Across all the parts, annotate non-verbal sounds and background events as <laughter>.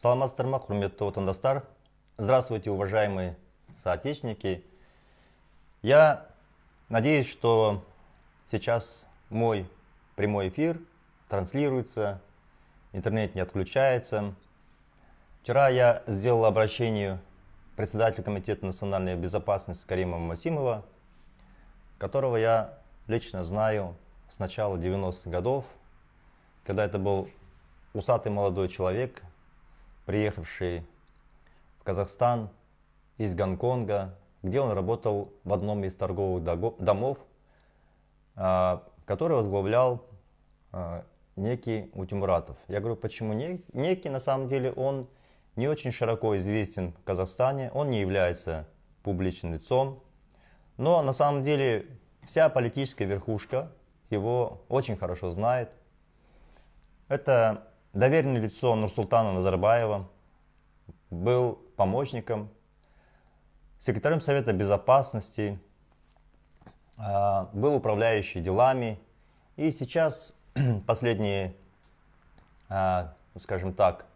Саламатсыздар құрметті отандастар? Здравствуйте, уважаемые соотечественники. Я надеюсь, что сейчас мой прямой эфир транслируется, интернет не отключается. Вчера я сделал обращение председателю Комитета национальной безопасности Карима Масимова, которого я лично знаю с начала 90-х годов, когда это был усатый молодой человек, приехавший в Казахстан из Гонконга, где он работал в одном из торговых домов, а, который возглавлял а, некий Утимуратов. Я говорю, почему некий? На самом деле он не очень широко известен в Казахстане, он не является публичным лицом, но на самом деле вся политическая верхушка его очень хорошо знает. Это доверенное лицо Нурсултана Назарбаева, был помощником, секретарем Совета Безопасности, а, был управляющий делами. И сейчас <clears throat> последние, а, скажем так,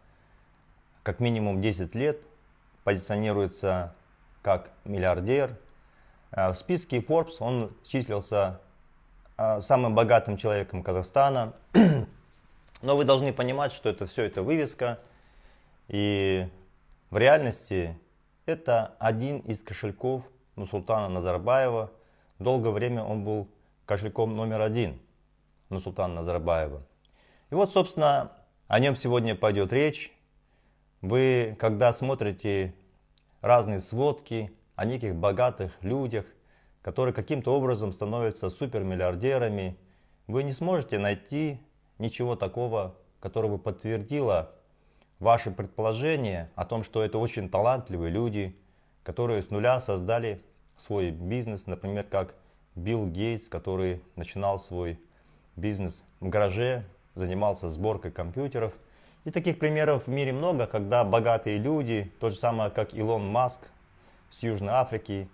как минимум 10 лет позиционируется как миллиардер. А, в списке Forbes он числился самым богатым человеком Казахстана, <clears throat> Но вы должны понимать, что это все это вывеска. И в реальности это один из кошельков нусултана Назарбаева. Долгое время он был кошельком номер один нусултана Назарбаева. И вот, собственно, о нем сегодня пойдет речь. Вы, когда смотрите разные сводки о неких богатых людях, которые каким-то образом становятся супермиллиардерами, вы не сможете найти ничего такого, которое бы подтвердило ваши предположения о том, что это очень талантливые люди, которые с нуля создали свой бизнес, например, как Билл Гейтс, который начинал свой бизнес в гараже, занимался сборкой компьютеров. И таких примеров в мире много, когда богатые люди, тот же самое, как Илон Маск с Южной Африки,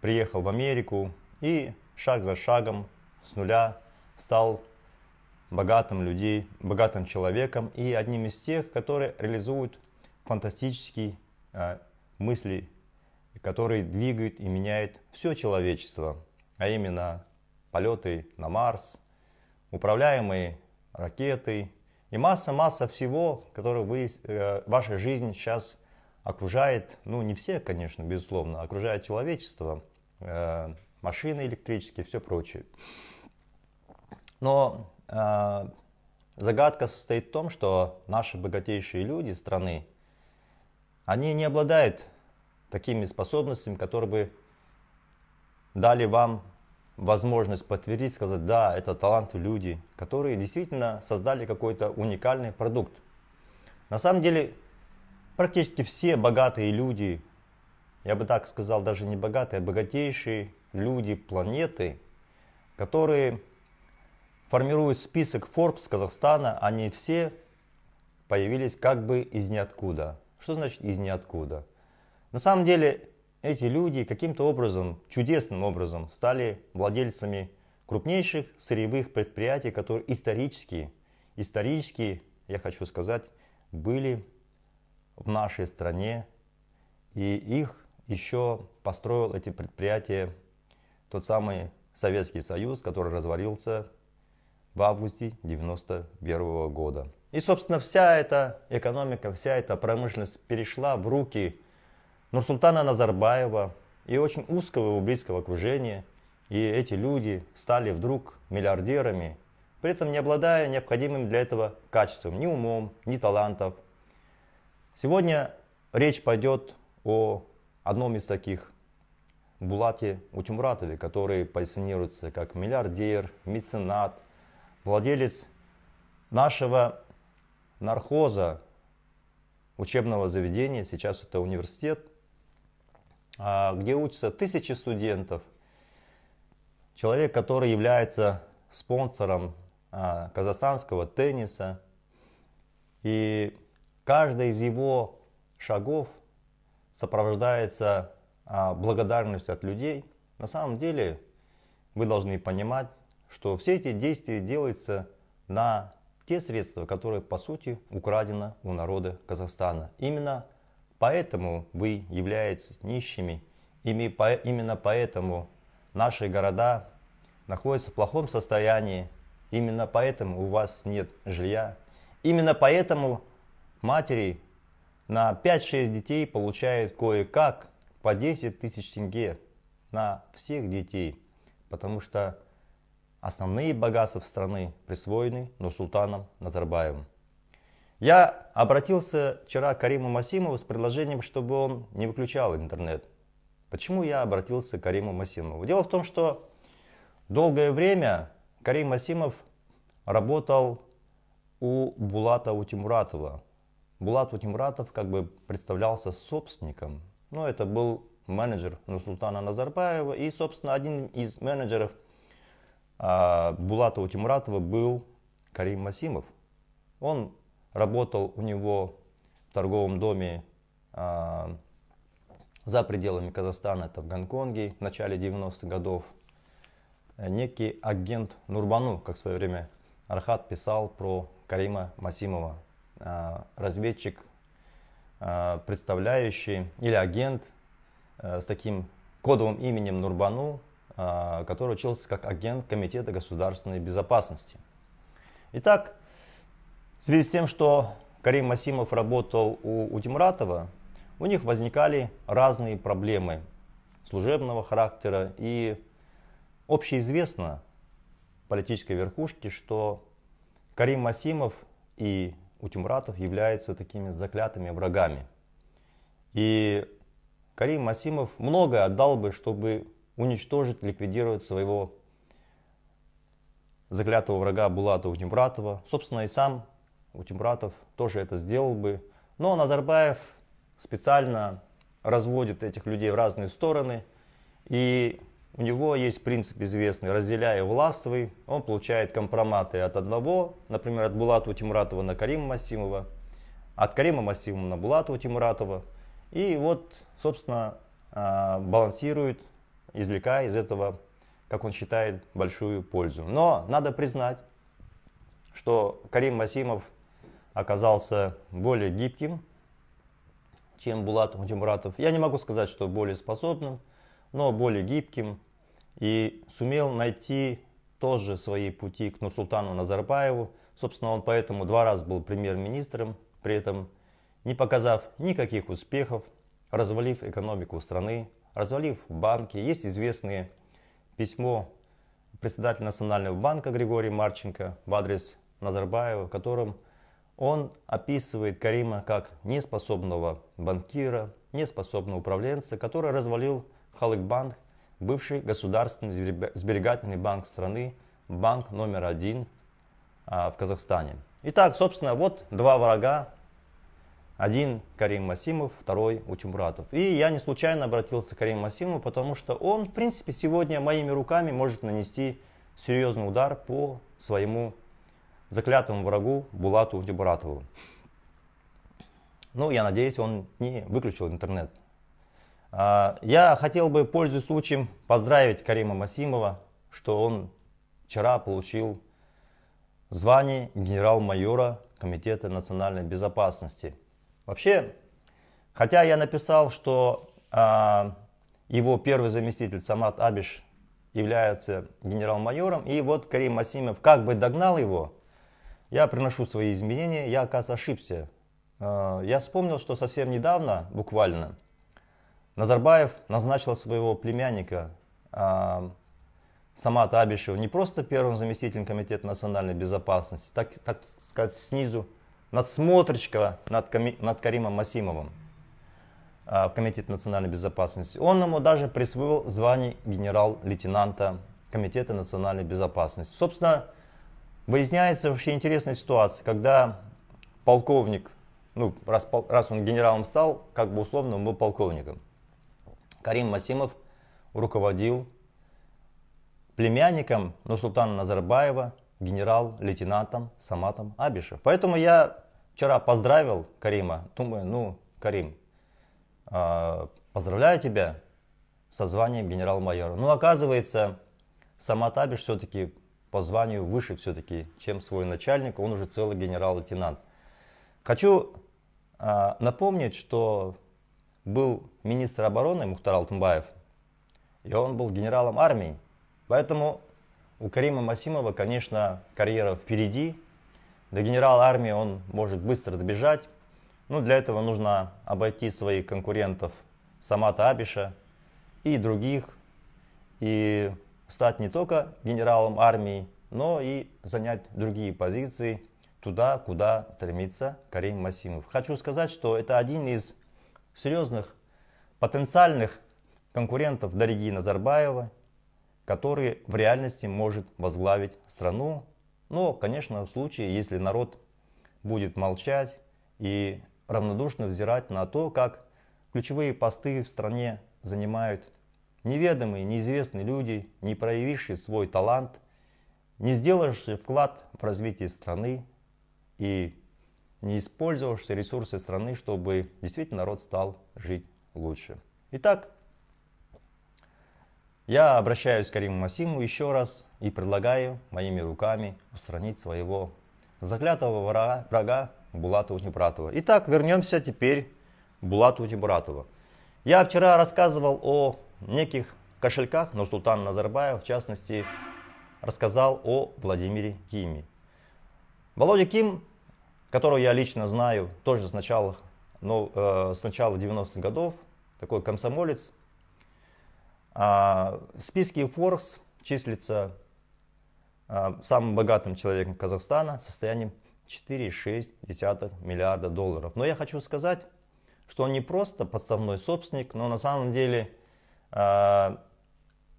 приехал в Америку и шаг за шагом с нуля стал богатым, людей, богатым человеком и одним из тех, которые реализуют фантастические э, мысли, которые двигают и меняют все человечество, а именно полеты на Марс, управляемые ракеты и масса-масса всего, которое вы, э, ваша жизнь сейчас окружает, ну не все, конечно, безусловно, окружает человечество, э, машины электрические, все прочее. Но а, загадка состоит в том, что наши богатейшие люди страны, они не обладают такими способностями, которые бы дали вам возможность подтвердить, сказать, да, это таланты люди, которые действительно создали какой-то уникальный продукт. На самом деле, практически все богатые люди, я бы так сказал, даже не богатые, а богатейшие люди планеты, которые формирует список Forbes Казахстана, они все появились как бы из ниоткуда. Что значит из ниоткуда? На самом деле эти люди каким-то образом, чудесным образом, стали владельцами крупнейших сырьевых предприятий, которые исторически, исторически, я хочу сказать, были в нашей стране. И их еще построил эти предприятия тот самый Советский Союз, который развалился в августе 1991 года. И, собственно, вся эта экономика, вся эта промышленность перешла в руки Нурсултана Назарбаева и очень узкого его близкого окружения. И эти люди стали вдруг миллиардерами, при этом не обладая необходимым для этого качеством, ни умом, ни талантов. Сегодня речь пойдет о одном из таких Булате Учмуратове, который позиционируется как миллиардер, меценат – владелец нашего нархоза, учебного заведения, сейчас это университет, а, где учатся тысячи студентов. Человек, который является спонсором а, казахстанского тенниса. И каждый из его шагов сопровождается а, благодарностью от людей. На самом деле вы должны понимать, что все эти действия делаются на те средства, которые по сути украдены у народа Казахстана. Именно поэтому вы являетесь нищими, именно поэтому наши города находятся в плохом состоянии, именно поэтому у вас нет жилья, именно поэтому матери на 5-6 детей получают кое-как по 10 тысяч тенге на всех детей, потому что Основные богатства страны присвоены Нурсултаном Назарбаевым. Я обратился вчера к Кариму Масимову с предложением, чтобы он не выключал интернет. Почему я обратился к Кариму Масимову? Дело в том, что долгое время Карим Масимов работал у Булата Утимуратова. Булат Утимуратов как бы представлялся собственником, но ну, это был менеджер Нурсултана Назарбаева и, собственно, один из менеджеров – а Булата Утимуратова был Карим Масимов. Он работал у него в торговом доме а, за пределами Казахстана, это в Гонконге, в начале 90-х годов. Э, некий агент Нурбану, как в свое время Архат писал про Карима Масимова, а, разведчик, а, представляющий, или агент а, с таким кодовым именем Нурбану, а, который учился как агент Комитета государственной безопасности. Итак, в связи с тем, что Карим Масимов работал у, у Тимратова, у них возникали разные проблемы служебного характера. И общеизвестно политической верхушке, что Карим Масимов и Утимратов являются такими заклятыми врагами. И Карим Масимов многое отдал бы, чтобы уничтожить, ликвидировать своего заклятого врага Булата Утимбратова. Собственно, и сам Утимбратов тоже это сделал бы. Но Назарбаев специально разводит этих людей в разные стороны. И у него есть принцип известный, разделяя властвуй, он получает компроматы от одного, например, от Булата Утимратова на Карима Масимова, от Карима Масимова на Булата Утимратова. И вот, собственно, а, балансирует извлекая из этого, как он считает, большую пользу. Но надо признать, что Карим Масимов оказался более гибким, чем Булат Гудимратов. Я не могу сказать, что более способным, но более гибким. И сумел найти тоже свои пути к Нурсултану Назарбаеву. Собственно, он поэтому два раза был премьер-министром, при этом не показав никаких успехов, развалив экономику страны, развалив банки. Есть известное письмо председателя Национального банка Григория Марченко в адрес Назарбаева, в котором он описывает Карима как неспособного банкира, неспособного управленца, который развалил Халыкбанк, бывший государственный сберегательный банк страны, банк номер один а, в Казахстане. Итак, собственно, вот два врага один Карим Масимов, второй Утюмратов. И я не случайно обратился к Кариму Масимову, потому что он, в принципе, сегодня моими руками может нанести серьезный удар по своему заклятому врагу Булату Утюмратову. Ну, я надеюсь, он не выключил интернет. А, я хотел бы, пользуясь случаем, поздравить Карима Масимова, что он вчера получил звание генерал-майора Комитета национальной безопасности – Вообще, хотя я написал, что а, его первый заместитель Самат Абиш является генерал-майором, и вот Карим Масимов как бы догнал его, я приношу свои изменения, я, оказывается, ошибся. А, я вспомнил, что совсем недавно, буквально, Назарбаев назначил своего племянника а, Самата Абишева не просто первым заместителем Комитета национальной безопасности, так, так сказать, снизу надсмотрщика над, Ками, над Каримом Масимовым э, в Комитете национальной безопасности. Он ему даже присвоил звание генерал-лейтенанта Комитета национальной безопасности. Собственно, выясняется вообще интересная ситуация, когда полковник, ну, раз, раз он генералом стал, как бы условно он был полковником. Карим Масимов руководил племянником Нурсултана Назарбаева, генерал-лейтенантом Саматом Абишев. Поэтому я вчера поздравил Карима, думаю, ну, Карим, а, поздравляю тебя со званием генерал-майора. Но ну, оказывается, Самат Абиш все-таки по званию выше все-таки, чем свой начальник, он уже целый генерал-лейтенант. Хочу а, напомнить, что был министр обороны Мухтар Алтымбаев, и он был генералом армии. Поэтому у Карима Масимова, конечно, карьера впереди. До генерала армии он может быстро добежать. Но для этого нужно обойти своих конкурентов Самата Абиша и других. И стать не только генералом армии, но и занять другие позиции туда, куда стремится Карим Масимов. Хочу сказать, что это один из серьезных потенциальных конкурентов Дариги Назарбаева который в реальности может возглавить страну. Но, конечно, в случае, если народ будет молчать и равнодушно взирать на то, как ключевые посты в стране занимают неведомые, неизвестные люди, не проявившие свой талант, не сделавшие вклад в развитие страны и не использовавшие ресурсы страны, чтобы действительно народ стал жить лучше. Итак, я обращаюсь к Кариму Масиму еще раз и предлагаю моими руками устранить своего заклятого врага, врага Булата Утнебратова. Итак, вернемся теперь к Булату Утнебратову. Я вчера рассказывал о неких кошельках, но султан Назарбаев, в частности, рассказал о Владимире Киме. Володя Ким, которого я лично знаю, тоже с начала, ну, э, с начала 90-х годов, такой комсомолец, а в списке Forbes числится а, самым богатым человеком Казахстана состоянием 4,6 миллиарда долларов. Но я хочу сказать, что он не просто подставной собственник, но на самом деле а,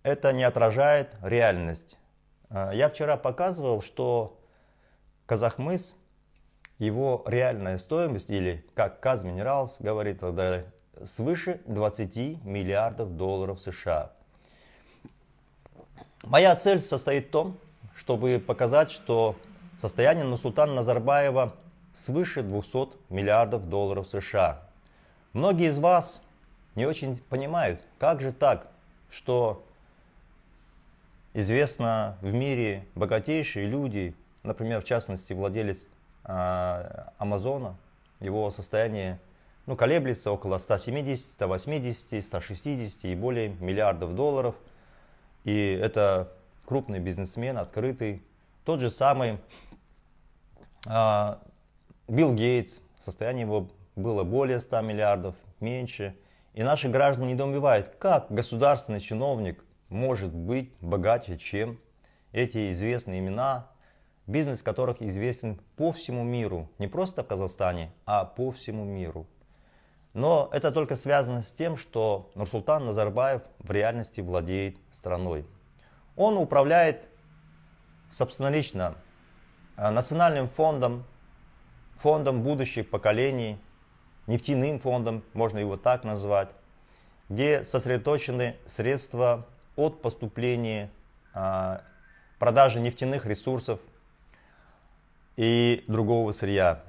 это не отражает реальность. А, я вчера показывал, что Казахмыс, его реальная стоимость, или как Казминералс говорит и свыше 20 миллиардов долларов США. Моя цель состоит в том, чтобы показать, что состояние Нусултана Назарбаева свыше 200 миллиардов долларов США. Многие из вас не очень понимают, как же так, что известно в мире богатейшие люди, например, в частности, владелец а, Амазона, его состояние ну, колеблется около 170, 180, 160 и более миллиардов долларов. И это крупный бизнесмен, открытый. Тот же самый а, Билл Гейтс, состояние его было более 100 миллиардов, меньше. И наши граждане недоумевают, как государственный чиновник может быть богаче, чем эти известные имена, бизнес которых известен по всему миру, не просто в Казахстане, а по всему миру. Но это только связано с тем, что Нурсултан Назарбаев в реальности владеет страной. Он управляет собственноречно э, национальным фондом, фондом будущих поколений, нефтяным фондом, можно его так назвать, где сосредоточены средства от поступления а, продажи нефтяных ресурсов и другого сырья.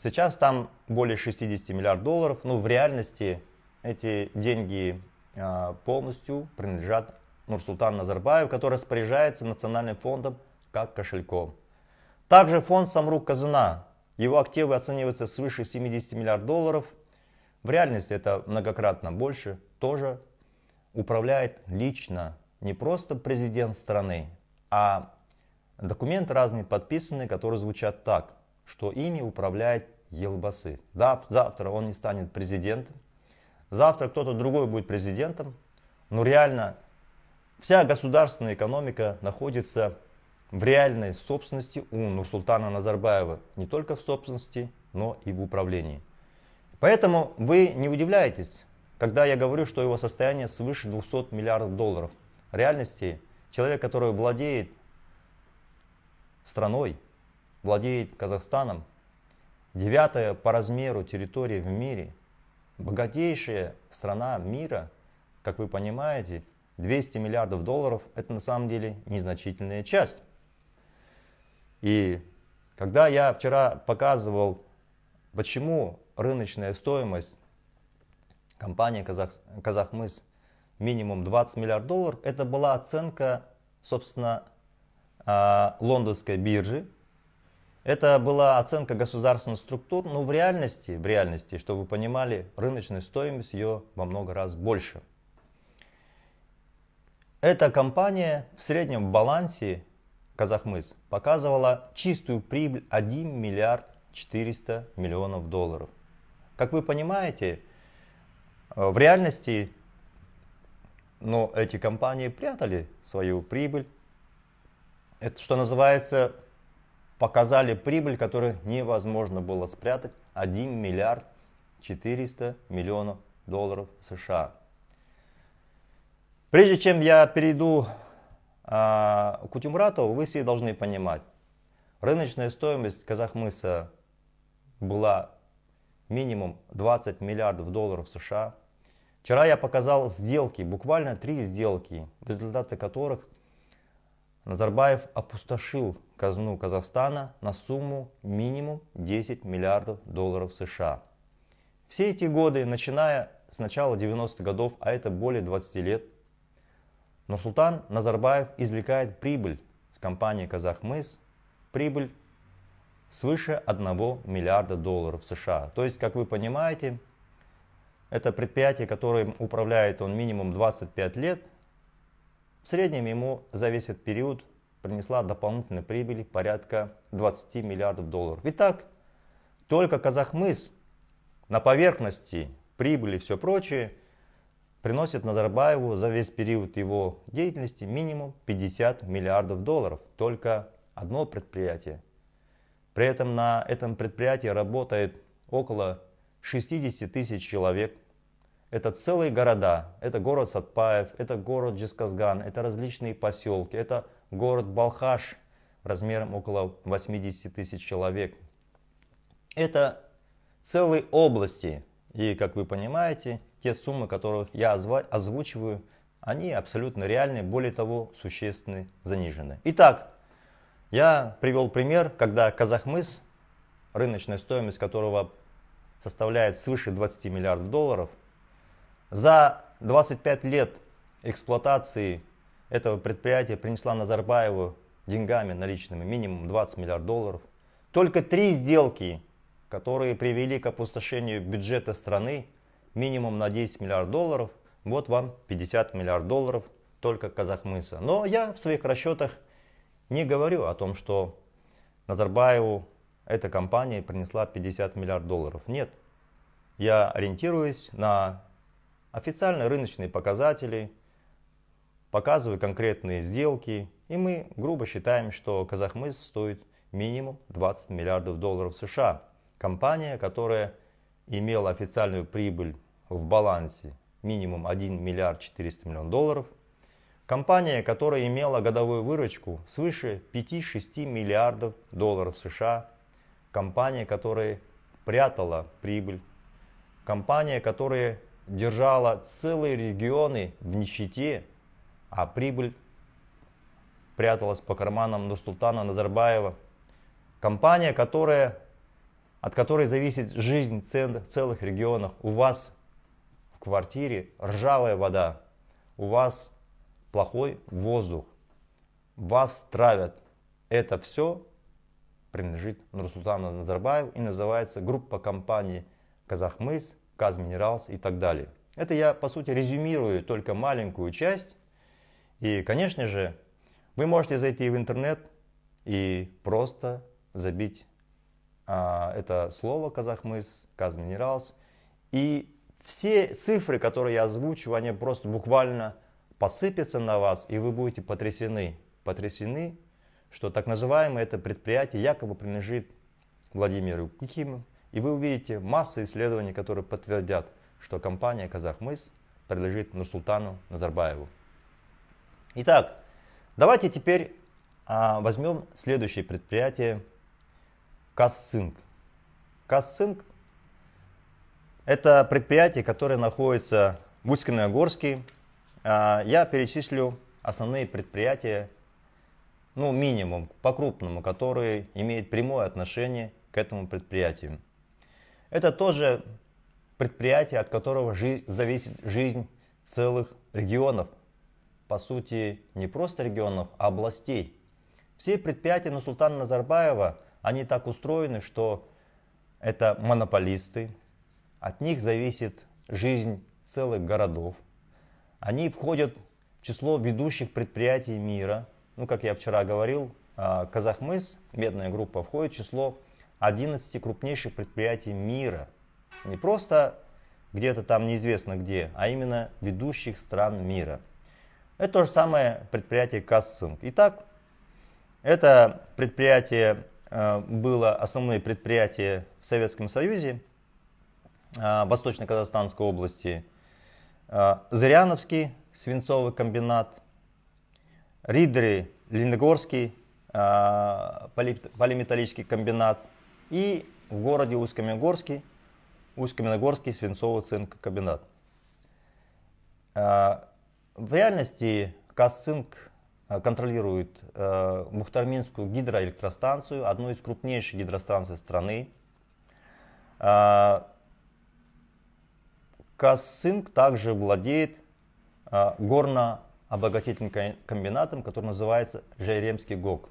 Сейчас там более 60 миллиардов долларов, но ну, в реальности эти деньги а, полностью принадлежат Нурсултан Назарбаев, который распоряжается Национальным фондом как кошельком. Также фонд Самрук Казана. Его активы оцениваются свыше 70 миллиардов долларов. В реальности это многократно больше. Тоже управляет лично не просто президент страны, а документы разные подписаны, которые звучат так что ими управляет Елбасы. Да, завтра он не станет президентом, завтра кто-то другой будет президентом, но реально вся государственная экономика находится в реальной собственности у Нурсултана Назарбаева, не только в собственности, но и в управлении. Поэтому вы не удивляетесь, когда я говорю, что его состояние свыше 200 миллиардов долларов. В реальности человек, который владеет страной, владеет Казахстаном, девятая по размеру территории в мире, богатейшая страна мира, как вы понимаете, 200 миллиардов долларов – это на самом деле незначительная часть. И когда я вчера показывал, почему рыночная стоимость компании Казах, «Казахмыс» минимум 20 миллиардов долларов, это была оценка, собственно, а, лондонской биржи, это была оценка государственных структур, но ну, в реальности, в реальности, чтобы вы понимали, рыночная стоимость ее во много раз больше. Эта компания в среднем в балансе Казахмыс показывала чистую прибыль 1 миллиард 400 миллионов долларов. Как вы понимаете, э, в реальности но ну, эти компании прятали свою прибыль. Это что называется показали прибыль, которую невозможно было спрятать, 1 миллиард 400 миллионов долларов США. Прежде чем я перейду а, к Утюмратову, вы все должны понимать, рыночная стоимость Казахмыса была минимум 20 миллиардов долларов США. Вчера я показал сделки, буквально три сделки, результаты которых – Назарбаев опустошил казну Казахстана на сумму минимум 10 миллиардов долларов США. Все эти годы, начиная с начала 90-х годов, а это более 20 лет, Нурсултан Назарбаев извлекает прибыль с компании «Казахмыс», прибыль свыше 1 миллиарда долларов США. То есть, как вы понимаете, это предприятие, которым управляет он минимум 25 лет – в среднем ему за весь этот период принесла дополнительной прибыли порядка 20 миллиардов долларов. Итак, только Казахмыс на поверхности прибыли и все прочее приносит Назарбаеву за весь период его деятельности минимум 50 миллиардов долларов. Только одно предприятие. При этом на этом предприятии работает около 60 тысяч человек это целые города. Это город Сатпаев, это город Джисказган, это различные поселки, это город Балхаш размером около 80 тысяч человек. Это целые области. И, как вы понимаете, те суммы, которых я озвучиваю, они абсолютно реальны, более того, существенно занижены. Итак, я привел пример, когда Казахмыс, рыночная стоимость которого составляет свыше 20 миллиардов долларов, за 25 лет эксплуатации этого предприятия принесла Назарбаеву деньгами наличными минимум 20 миллиардов долларов. Только три сделки, которые привели к опустошению бюджета страны минимум на 10 миллиардов долларов. Вот вам 50 миллиардов долларов только Казахмыса. Но я в своих расчетах не говорю о том, что Назарбаеву эта компания принесла 50 миллиардов долларов. Нет. Я ориентируюсь на официальные рыночные показатели, показываю конкретные сделки, и мы грубо считаем, что Казахмыс стоит минимум 20 миллиардов долларов США. Компания, которая имела официальную прибыль в балансе минимум 1 миллиард 400 миллионов долларов. Компания, которая имела годовую выручку свыше 5-6 миллиардов долларов США. Компания, которая прятала прибыль. Компания, которая держала целые регионы в нищете, а прибыль пряталась по карманам Нурсултана Назарбаева. Компания, которая, от которой зависит жизнь целых регионов. У вас в квартире ржавая вода, у вас плохой воздух, вас травят. Это все принадлежит Нурсултану Назарбаеву и называется группа компаний «Казахмыс» Казминералс и так далее. Это я, по сути, резюмирую только маленькую часть. И, конечно же, вы можете зайти в интернет и просто забить а, это слово «Казахмыс», «Казминералс». И все цифры, которые я озвучу, они просто буквально посыпятся на вас, и вы будете потрясены. Потрясены, что так называемое это предприятие якобы принадлежит Владимиру Кикиму, и вы увидите массы исследований, которые подтвердят, что компания «Казахмыс» принадлежит Нурсултану Назарбаеву. Итак, давайте теперь а, возьмем следующее предприятие «Кассинг». «Кассинг» – это предприятие, которое находится в Усть-Каменогорске. А, я перечислю основные предприятия, ну минимум, по-крупному, которые имеют прямое отношение к этому предприятию. Это тоже предприятие, от которого жи- зависит жизнь целых регионов. По сути, не просто регионов, а областей. Все предприятия на ну, султана Назарбаева, они так устроены, что это монополисты, от них зависит жизнь целых городов. Они входят в число ведущих предприятий мира. Ну, как я вчера говорил, а, Казахмыс, медная группа, входит в число 11 крупнейших предприятий мира. Не просто где-то там неизвестно где, а именно ведущих стран мира. Это то же самое предприятие Кассинг. Итак, это предприятие э, было основное предприятие в Советском Союзе, э, Восточно-Казахстанской области, э, Зыряновский свинцовый комбинат, Ридры Ленигорский полиметаллический комбинат – и в городе Усть-Каменогорске, Усть-Каменогорский свинцово-цинкокомбинат. А, в реальности Касцинк а, контролирует а, Мухтарминскую гидроэлектростанцию, одну из крупнейших гидростанций страны. Касцинк также владеет горно-обогатительным комбинатом, который называется Жайремский ГОК.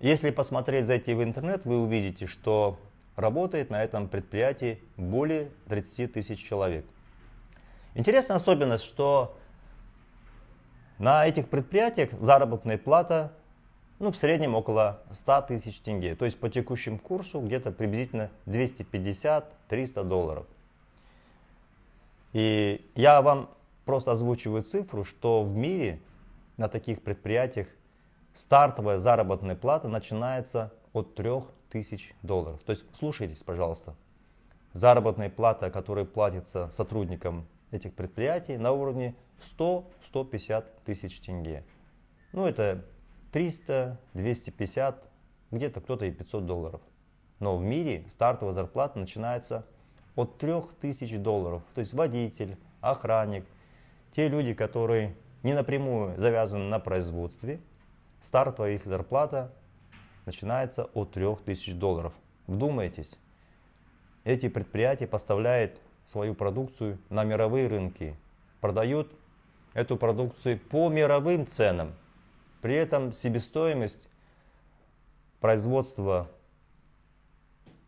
Если посмотреть, зайти в интернет, вы увидите, что работает на этом предприятии более 30 тысяч человек. Интересная особенность, что на этих предприятиях заработная плата ну, в среднем около 100 тысяч тенге. То есть по текущему курсу где-то приблизительно 250-300 долларов. И я вам просто озвучиваю цифру, что в мире на таких предприятиях Стартовая заработная плата начинается от 3000 долларов. То есть слушайтесь, пожалуйста, заработная плата, которая платится сотрудникам этих предприятий на уровне 100-150 тысяч тенге. Ну это 300, 250, где-то кто-то и 500 долларов. Но в мире стартовая зарплата начинается от 3000 долларов. То есть водитель, охранник, те люди, которые не напрямую завязаны на производстве, Стартовая их зарплата начинается от 3000 долларов. Вдумайтесь, эти предприятия поставляют свою продукцию на мировые рынки, продают эту продукцию по мировым ценам. При этом себестоимость производства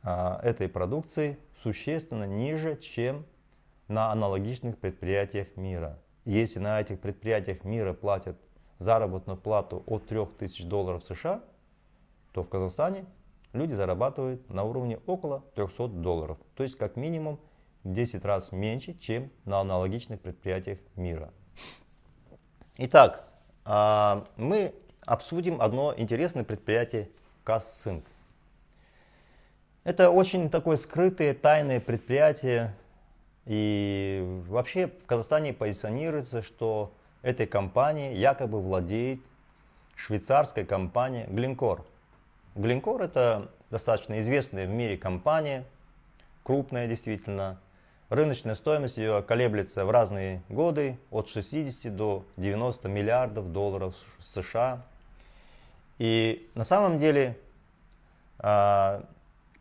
а, этой продукции существенно ниже, чем на аналогичных предприятиях мира. Если на этих предприятиях мира платят заработную плату от 3000 долларов США, то в Казахстане люди зарабатывают на уровне около 300 долларов. То есть как минимум в 10 раз меньше, чем на аналогичных предприятиях мира. Итак, а, мы обсудим одно интересное предприятие Кассинг. Это очень такое скрытое, тайное предприятие. И вообще в Казахстане позиционируется, что этой компании якобы владеет швейцарская компания Glencore. Glencore это достаточно известная в мире компания, крупная действительно. Рыночная стоимость ее колеблется в разные годы от 60 до 90 миллиардов долларов США. И на самом деле а,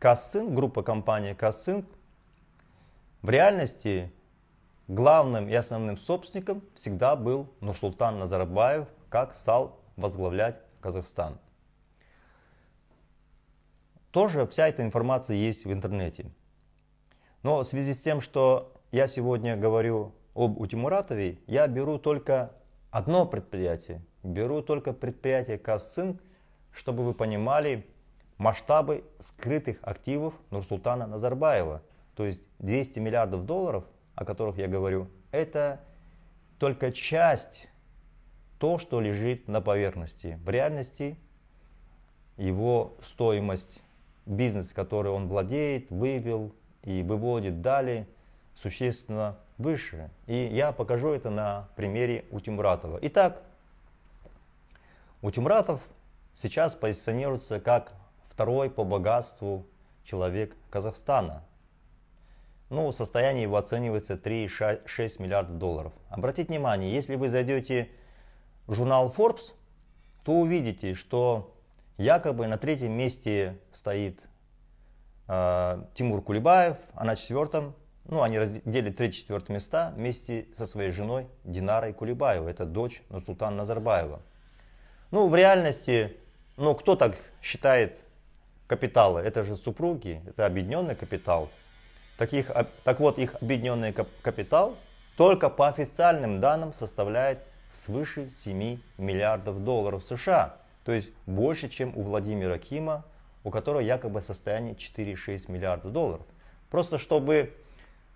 Касцинк, группа компании Касцинк в реальности Главным и основным собственником всегда был Нурсултан Назарбаев, как стал возглавлять Казахстан. Тоже вся эта информация есть в интернете. Но в связи с тем, что я сегодня говорю об Утимуратове, я беру только одно предприятие. Беру только предприятие Касцин, чтобы вы понимали масштабы скрытых активов Нурсултана Назарбаева. То есть 200 миллиардов долларов – о которых я говорю, это только часть то, что лежит на поверхности. В реальности его стоимость, бизнес, который он владеет, вывел и выводит далее, существенно выше. И я покажу это на примере Утимуратова. Итак, Утимуратов сейчас позиционируется как второй по богатству человек Казахстана – ну, состояние его оценивается 3,6 миллиардов долларов. Обратите внимание, если вы зайдете в журнал Forbes, то увидите, что якобы на третьем месте стоит э, Тимур Кулебаев, а на четвертом, ну, они разделили третье-четвертое места вместе со своей женой Динарой Кулебаевой, это дочь Султана Назарбаева. Ну, в реальности, ну, кто так считает капиталы? Это же супруги, это объединенный капитал – так, их, так вот, их объединенный капитал только по официальным данным составляет свыше 7 миллиардов долларов США, то есть больше, чем у Владимира Кима, у которого якобы состояние 4,6 миллиардов долларов. Просто чтобы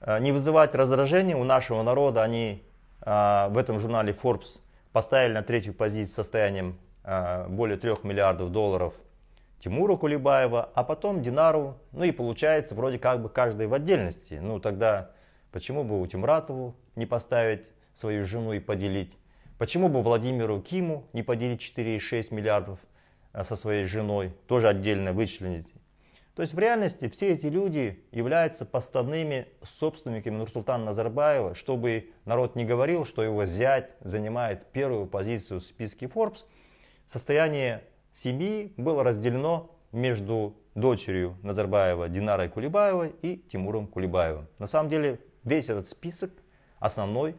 э, не вызывать раздражение у нашего народа, они э, в этом журнале Forbes поставили на третью позицию с состоянием э, более 3 миллиардов долларов – Тимуру Кулебаева, а потом Динару. Ну и получается вроде как бы каждый в отдельности. Ну тогда почему бы у Тимратову не поставить свою жену и поделить? Почему бы Владимиру Киму не поделить 4,6 миллиардов э, со своей женой, тоже отдельно вычленить? То есть в реальности все эти люди являются подставными собственниками Нурсултана Назарбаева, чтобы народ не говорил, что его зять занимает первую позицию в списке Forbes. Состояние семьи было разделено между дочерью Назарбаева Динарой Кулебаевой и Тимуром Кулебаевым. На самом деле весь этот список основной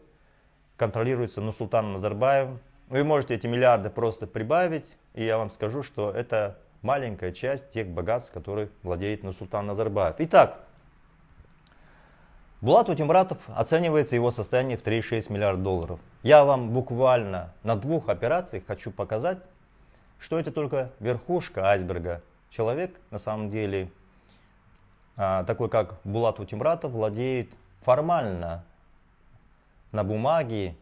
контролируется Нусултаном Назарбаевым. Вы можете эти миллиарды просто прибавить, и я вам скажу, что это маленькая часть тех богатств, которые владеет Нусултан Назарбаев. Итак, Булат Утимратов оценивается его состояние в 3,6 миллиарда долларов. Я вам буквально на двух операциях хочу показать, что это только верхушка айсберга. Человек, на самом деле, а, такой как Булат Утимратов, владеет формально на бумаге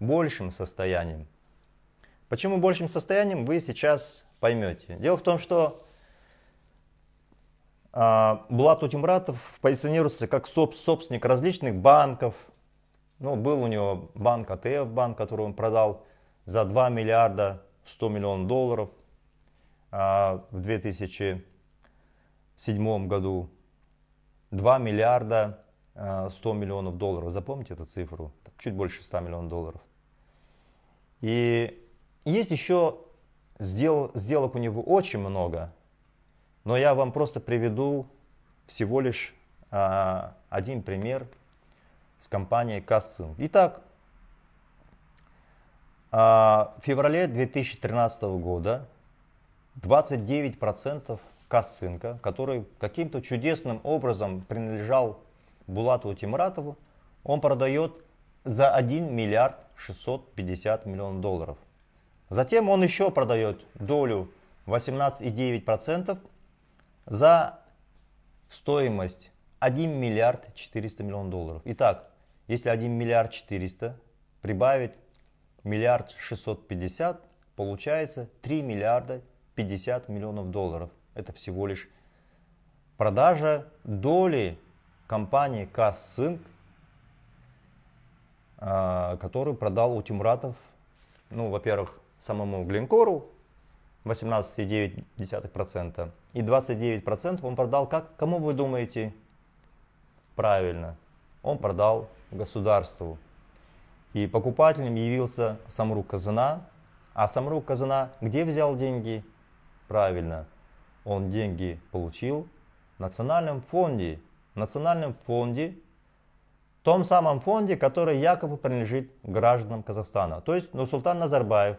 большим состоянием. Почему большим состоянием, вы сейчас поймете. Дело в том, что а, Булат Утимратов позиционируется как собственник различных банков. Ну, был у него банк АТФ, банк, который он продал за 2 миллиарда 100 миллионов долларов. А в 2007 году 2 миллиарда 100 а, миллионов долларов. Запомните эту цифру, чуть больше 100 миллионов долларов. И есть еще сдел, сделок у него очень много, но я вам просто приведу всего лишь а, один пример с компанией Кассинг. Итак, а, в феврале 2013 года 29% Косынка, который каким-то чудесным образом принадлежал Булату Тимратову, он продает за 1 миллиард 650 миллионов долларов. Затем он еще продает долю 18,9% за стоимость 1 миллиард 400 миллионов долларов. Итак, если 1 миллиард 400 прибавить миллиард 650, получается 3 миллиарда 50 миллионов долларов. Это всего лишь продажа доли компании Кассинг, а, которую продал Утимратов, ну, во-первых, самому Глинкору 18,9% и 29% он продал как? Кому вы думаете? Правильно, он продал государству. И покупателем явился Самрук Казана. А Самрук Казана где взял деньги? Правильно, он деньги получил в Национальном фонде. В Национальном фонде, в том самом фонде, который якобы принадлежит гражданам Казахстана. То есть Нурсултан Назарбаев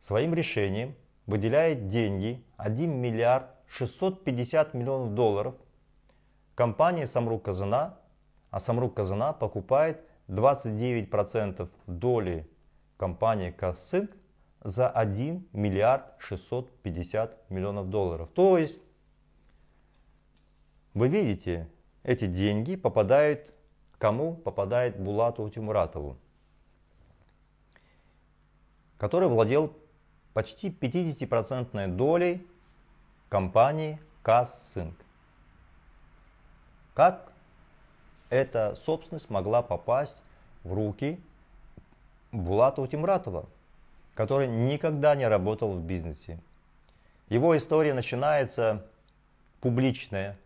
своим решением выделяет деньги 1 миллиард 650 миллионов долларов компании Самрук Казана, а Самрук Казана покупает 29% доли компании Кассык за 1 миллиард 650 миллионов долларов. То есть, вы видите, эти деньги попадают кому? Попадает Булату Тимуратову, который владел почти 50% долей компании Кассинг. Как эта собственность могла попасть в руки Булата Утимратова, который никогда не работал в бизнесе. Его история начинается публичная,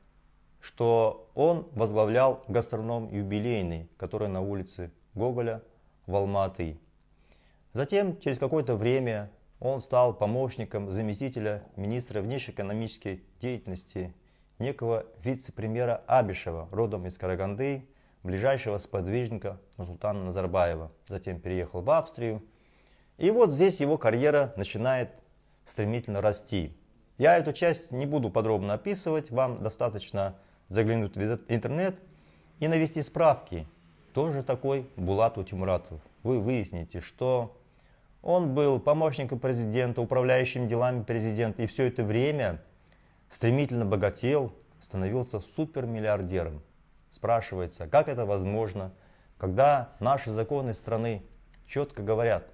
что он возглавлял гастроном юбилейный, который на улице Гоголя в Алматы. Затем, через какое-то время, он стал помощником заместителя министра внешнеэкономической деятельности некого вице-премьера Абишева, родом из Караганды, ближайшего сподвижника Султана Назарбаева. Затем переехал в Австрию. И вот здесь его карьера начинает стремительно расти. Я эту часть не буду подробно описывать, вам достаточно заглянуть в интернет и навести справки. Тоже такой Булат Утимуратов? Вы выясните, что он был помощником президента, управляющим делами президента, и все это время – стремительно богател, становился супермиллиардером. Спрашивается, как это возможно, когда наши законы страны четко говорят,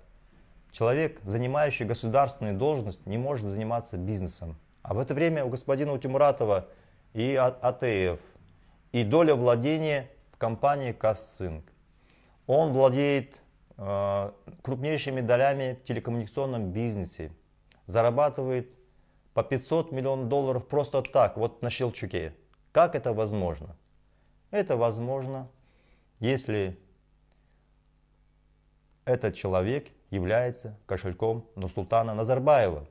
человек, занимающий государственную должность, не может заниматься бизнесом. А в это время у господина Утимуратова и а-, АТФ, и доля владения в компании Касцинк. Он владеет э, крупнейшими долями в телекоммуникационном бизнесе, зарабатывает по 500 миллионов долларов просто так, вот на щелчке. Как это возможно? Это возможно, если этот человек является кошельком Нурсултана Назарбаева.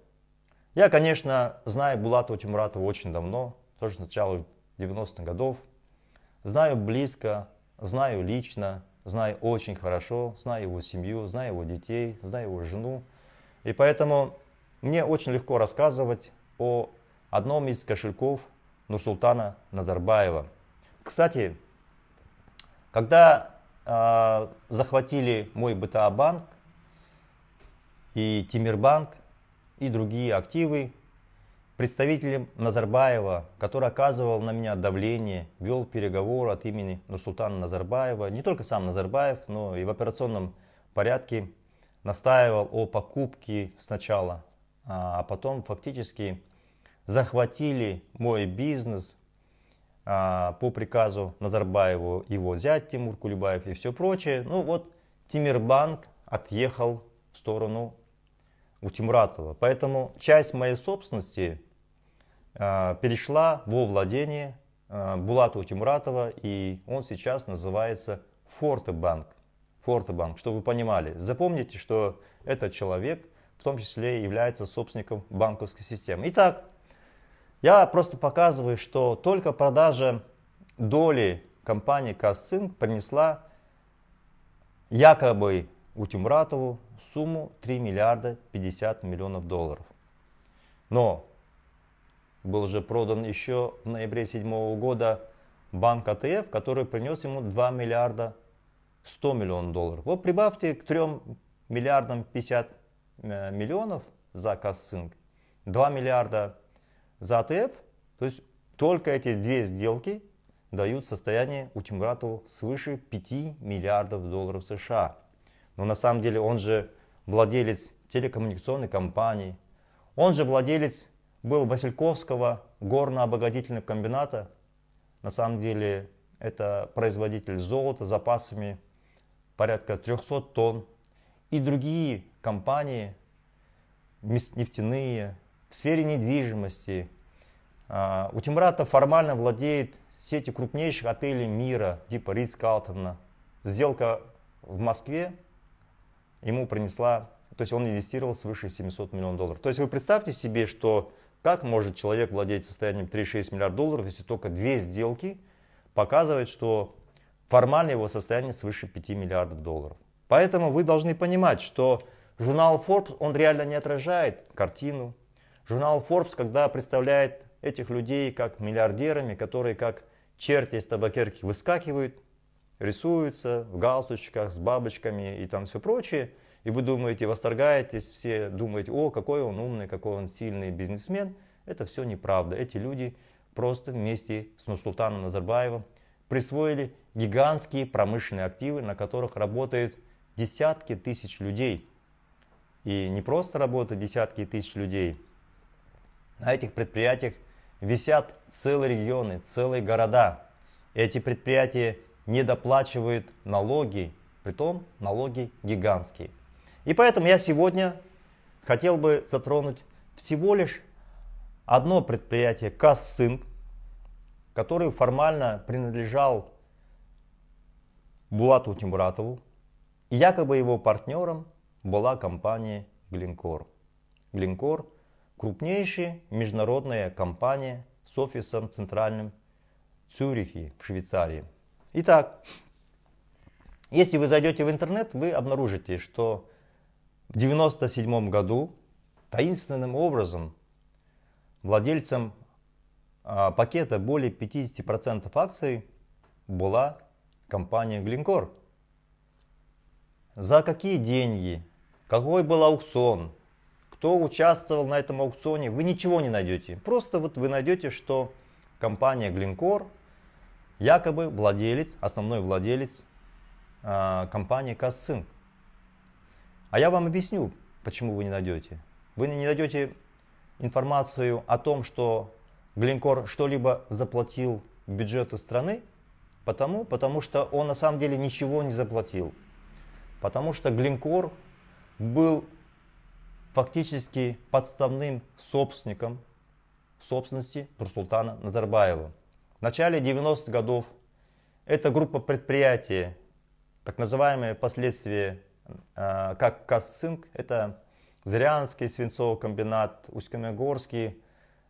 Я, конечно, знаю Булатова Тимуратова очень давно, тоже с начала 90-х годов. Знаю близко, знаю лично, знаю очень хорошо, знаю его семью, знаю его детей, знаю его жену. И поэтому мне очень легко рассказывать о одном из кошельков Нурсултана Назарбаева. Кстати, когда э, захватили мой БТА банк и Тимирбанк и другие активы, представителем Назарбаева, который оказывал на меня давление, вел переговоры от имени Нурсултана Назарбаева, не только сам Назарбаев, но и в операционном порядке настаивал о покупке сначала а, а потом фактически захватили мой бизнес а, по приказу Назарбаеву, его зять Тимур Кулебаев и все прочее. Ну вот Тимирбанк отъехал в сторону у Тимуратова Поэтому часть моей собственности а, перешла во владение а, Булатова Тимратова, и он сейчас называется Фортебанк. Фортебанк, чтобы вы понимали. Запомните, что этот человек в том числе является собственником банковской системы. Итак, я просто показываю, что только продажа доли компании Касцинк принесла якобы Утюмратову сумму 3 миллиарда 50 миллионов долларов. Но был же продан еще в ноябре 2007 года банк АТФ, который принес ему 2 миллиарда 100 миллионов долларов. Вот прибавьте к 3 миллиардам 50 Э, миллионов за Казцинк, 2 миллиарда за АТФ. То есть только эти две сделки дают состояние у Тимуратова свыше 5 миллиардов долларов США. Но на самом деле он же владелец телекоммуникационной компании, он же владелец был Васильковского горно-обогатительного комбината. На самом деле это производитель золота с запасами порядка 300 тонн и другие компании нефтяные в сфере недвижимости. А, у Тимрата формально владеет сети крупнейших отелей мира, типа Ридс Калтона. Сделка в Москве ему принесла, то есть он инвестировал свыше 700 миллионов долларов. То есть вы представьте себе, что как может человек владеть состоянием 3,6 миллиарда долларов, если только две сделки показывают, что формально его состояние свыше 5 миллиардов долларов. Поэтому вы должны понимать, что журнал Forbes, он реально не отражает картину. Журнал Forbes, когда представляет этих людей как миллиардерами, которые как черти из табакерки выскакивают, рисуются в галстучках с бабочками и там все прочее, и вы думаете, восторгаетесь, все думаете, о, какой он умный, какой он сильный бизнесмен. Это все неправда. Эти люди просто вместе с Нурсултаном Назарбаевым присвоили гигантские промышленные активы, на которых работают десятки тысяч людей. И не просто работают десятки тысяч людей. На этих предприятиях висят целые регионы, целые города. Эти предприятия недоплачивают налоги, притом налоги гигантские. И поэтому я сегодня хотел бы затронуть всего лишь одно предприятие Кассинг, которое формально принадлежал Булату Тимуратову, якобы его партнером была компания Glencore. Glencore – крупнейшая международная компания с офисом центральным в Цюрихе, в Швейцарии. Итак, если вы зайдете в интернет, вы обнаружите, что в 1997 году таинственным образом владельцем а, пакета более 50% акций была компания Glencore за какие деньги, какой был аукцион, кто участвовал на этом аукционе, вы ничего не найдете. Просто вот вы найдете, что компания Glencore якобы владелец, основной владелец э, компании Касцинк. А я вам объясню, почему вы не найдете. Вы не найдете информацию о том, что Глинкор что-либо заплатил бюджету страны, потому, потому что он на самом деле ничего не заплатил. Потому что Глинкор был фактически подставным собственником собственности Нурсултана Назарбаева. В начале 90-х годов эта группа предприятий, так называемые последствия, а, как Касцинк, это Зырянский свинцовый комбинат, Усть-Каменогорский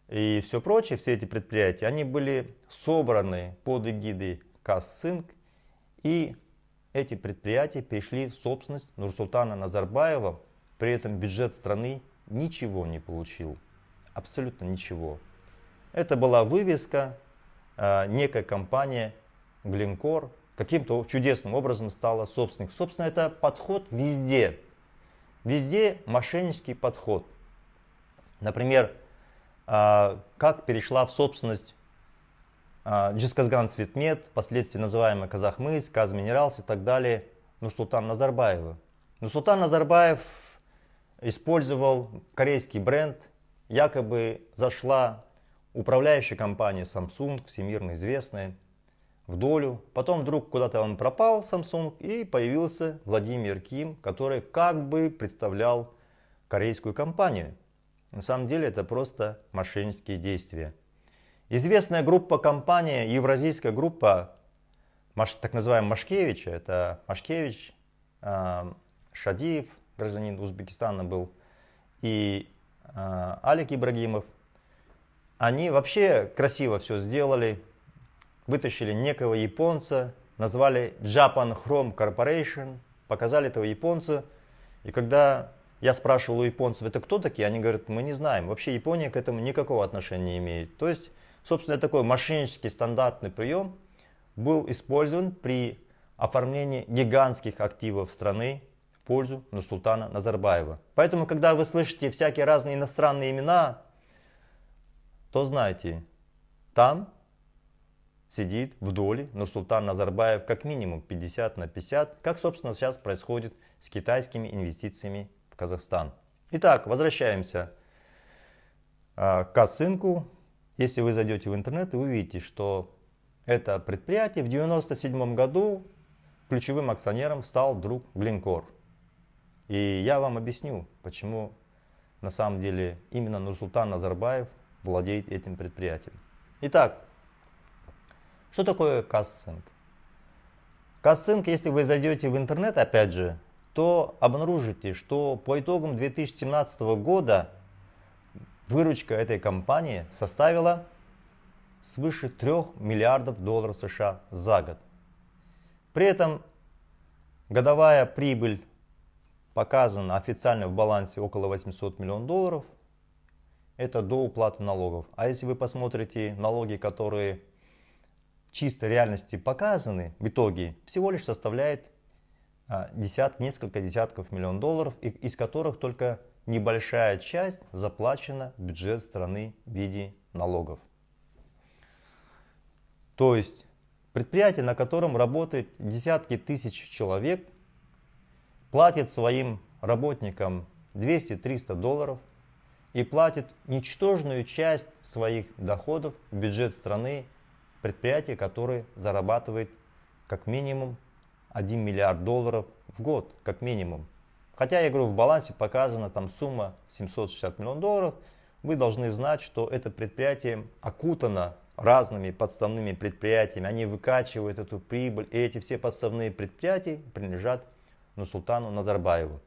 и все прочее, все эти предприятия, они были собраны под эгидой Касцинк и эти предприятия перешли в собственность Нурсултана Назарбаева, при этом бюджет страны ничего не получил, абсолютно ничего. Это была вывеска, э, некая компания Глинкор каким-то чудесным образом стала собственник. Собственно, это подход везде. Везде мошеннический подход. Например, э, как перешла в собственность а, Джисказган Светмет, впоследствии называемый Казахмыс, Казминералс и так далее, Нурсултан Назарбаева. Нурсултан Назарбаев использовал корейский бренд, якобы зашла управляющая компания Samsung, всемирно известная, в долю. Потом вдруг куда-то он пропал, Samsung, и появился Владимир Ким, который как бы представлял корейскую компанию. На самом деле это просто мошеннические действия. Известная группа компания, евразийская группа, так называемая Машкевича, это Машкевич, э, Шадиев, гражданин Узбекистана был, и э, Алик Ибрагимов, они вообще красиво все сделали, вытащили некого японца, назвали Japan Chrome Corporation, показали этого японца, и когда я спрашивал у японцев, это кто такие, они говорят, мы не знаем, вообще Япония к этому никакого отношения не имеет. То есть Собственно, такой мошеннический стандартный прием был использован при оформлении гигантских активов страны в пользу Нусултана Назарбаева. Поэтому, когда вы слышите всякие разные иностранные имена, то знайте, там сидит в доле Нурсултан Назарбаев как минимум 50 на 50, как собственно сейчас происходит с китайскими инвестициями в Казахстан. Итак, возвращаемся а, к Косынку. Если вы зайдете в интернет и увидите, что это предприятие в 1997 году ключевым акционером стал друг Глинкор. И я вам объясню, почему на самом деле именно Нурсултан Назарбаев владеет этим предприятием. Итак, что такое Касцинк? Касцинк, если вы зайдете в интернет, опять же, то обнаружите, что по итогам 2017 года Выручка этой компании составила свыше 3 миллиардов долларов США за год. При этом годовая прибыль показана официально в балансе около 800 миллионов долларов. Это до уплаты налогов. А если вы посмотрите налоги, которые чисто реальности показаны в итоге, всего лишь составляет а, десят, несколько десятков миллионов долларов, из которых только небольшая часть заплачена в бюджет страны в виде налогов. То есть предприятие, на котором работает десятки тысяч человек, платит своим работникам 200-300 долларов и платит ничтожную часть своих доходов в бюджет страны предприятие, которое зарабатывает как минимум 1 миллиард долларов в год, как минимум. Хотя, я говорю, в балансе показана там сумма 760 миллионов долларов. Вы должны знать, что это предприятие окутано разными подставными предприятиями. Они выкачивают эту прибыль, и эти все подставные предприятия принадлежат Нусултану Назарбаеву.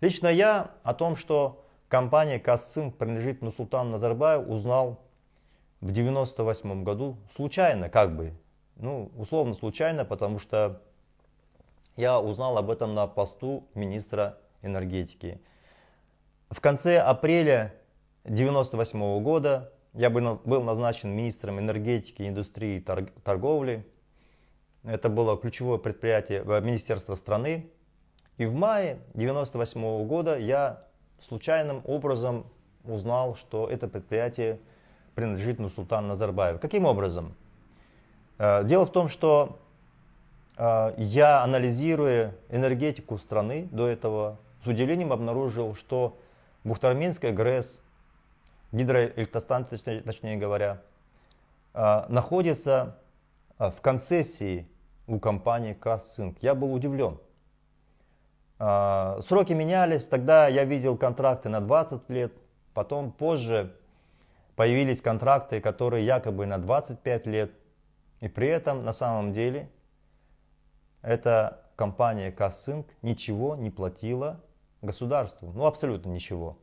Лично я о том, что компания Касцин принадлежит Нусултану Назарбаеву, узнал в 1998 году случайно, как бы, ну, условно случайно, потому что я узнал об этом на посту министра энергетики. В конце апреля 1998 -го года я был назначен министром энергетики, индустрии и торговли. Это было ключевое предприятие министерства страны. И в мае 1998 -го года я случайным образом узнал, что это предприятие принадлежит Нусултану Назарбаеву. Каким образом? Э, дело в том, что э, я, анализируя энергетику страны до этого, с удивлением обнаружил, что Бухтарминская ГРЭС, гидроэлектростанция, точнее, точнее говоря, а, находится а, в концессии у компании Кассинг. Я был удивлен. А, сроки менялись, тогда я видел контракты на 20 лет, потом позже появились контракты, которые якобы на 25 лет, и при этом на самом деле эта компания Кассинг ничего не платила государству, ну абсолютно ничего.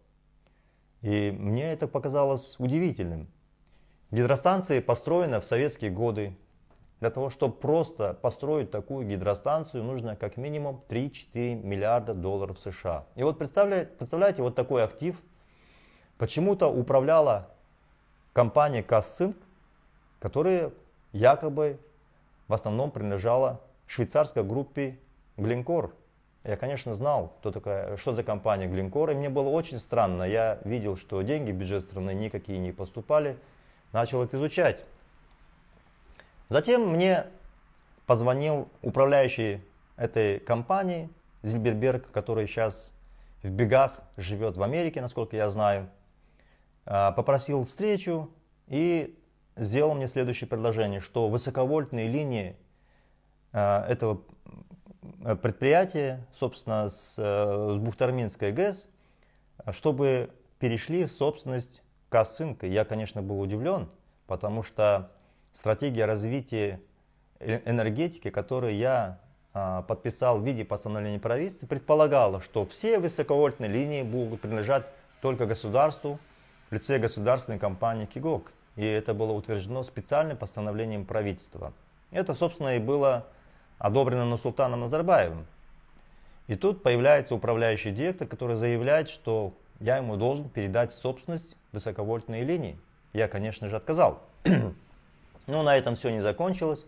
И мне это показалось удивительным. Гидростанция построена в советские годы. Для того, чтобы просто построить такую гидростанцию, нужно как минимум 3-4 миллиарда долларов США. И вот представляете, представляете вот такой актив почему-то управляла компания Кассин, которая якобы в основном принадлежала швейцарской группе Глинкор. Я, конечно, знал, кто такая, что за компания Глинкор, и мне было очень странно. Я видел, что деньги в бюджет страны никакие не поступали, начал это изучать. Затем мне позвонил управляющий этой компании Зильберберг, который сейчас в бегах живет в Америке, насколько я знаю, а, попросил встречу и сделал мне следующее предложение, что высоковольтные линии а, этого Э, предприятия, собственно, с, э, с Бухтарминской ГЭС, чтобы перешли в собственность Косынка. Я, конечно, был удивлен, потому что стратегия развития э, энергетики, которую я а, подписал в виде постановления правительства, предполагала, что все высоковольтные линии будут принадлежать только государству в лице государственной компании «Кигок». И это было утверждено специальным постановлением правительства. Это, собственно, и было одобренным Султаном Назарбаевым. И тут появляется управляющий директор, который заявляет, что я ему должен передать собственность высоковольтные линии. Я, конечно же, отказал. <clears throat> Но на этом все не закончилось.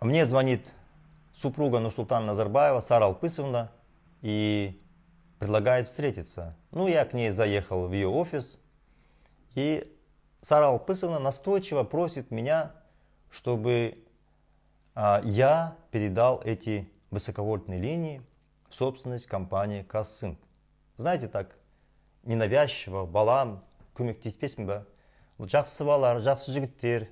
Мне звонит супруга Нурсултана Назарбаева, Сара Алпысовна, и предлагает встретиться. Ну, я к ней заехал в ее офис, и Сара Алпысовна настойчиво просит меня, чтобы а, я передал эти высоковольтные линии в собственность компании Кассинг. Знаете, так ненавязчиво, балам, көмектеспесің ба вот жақсы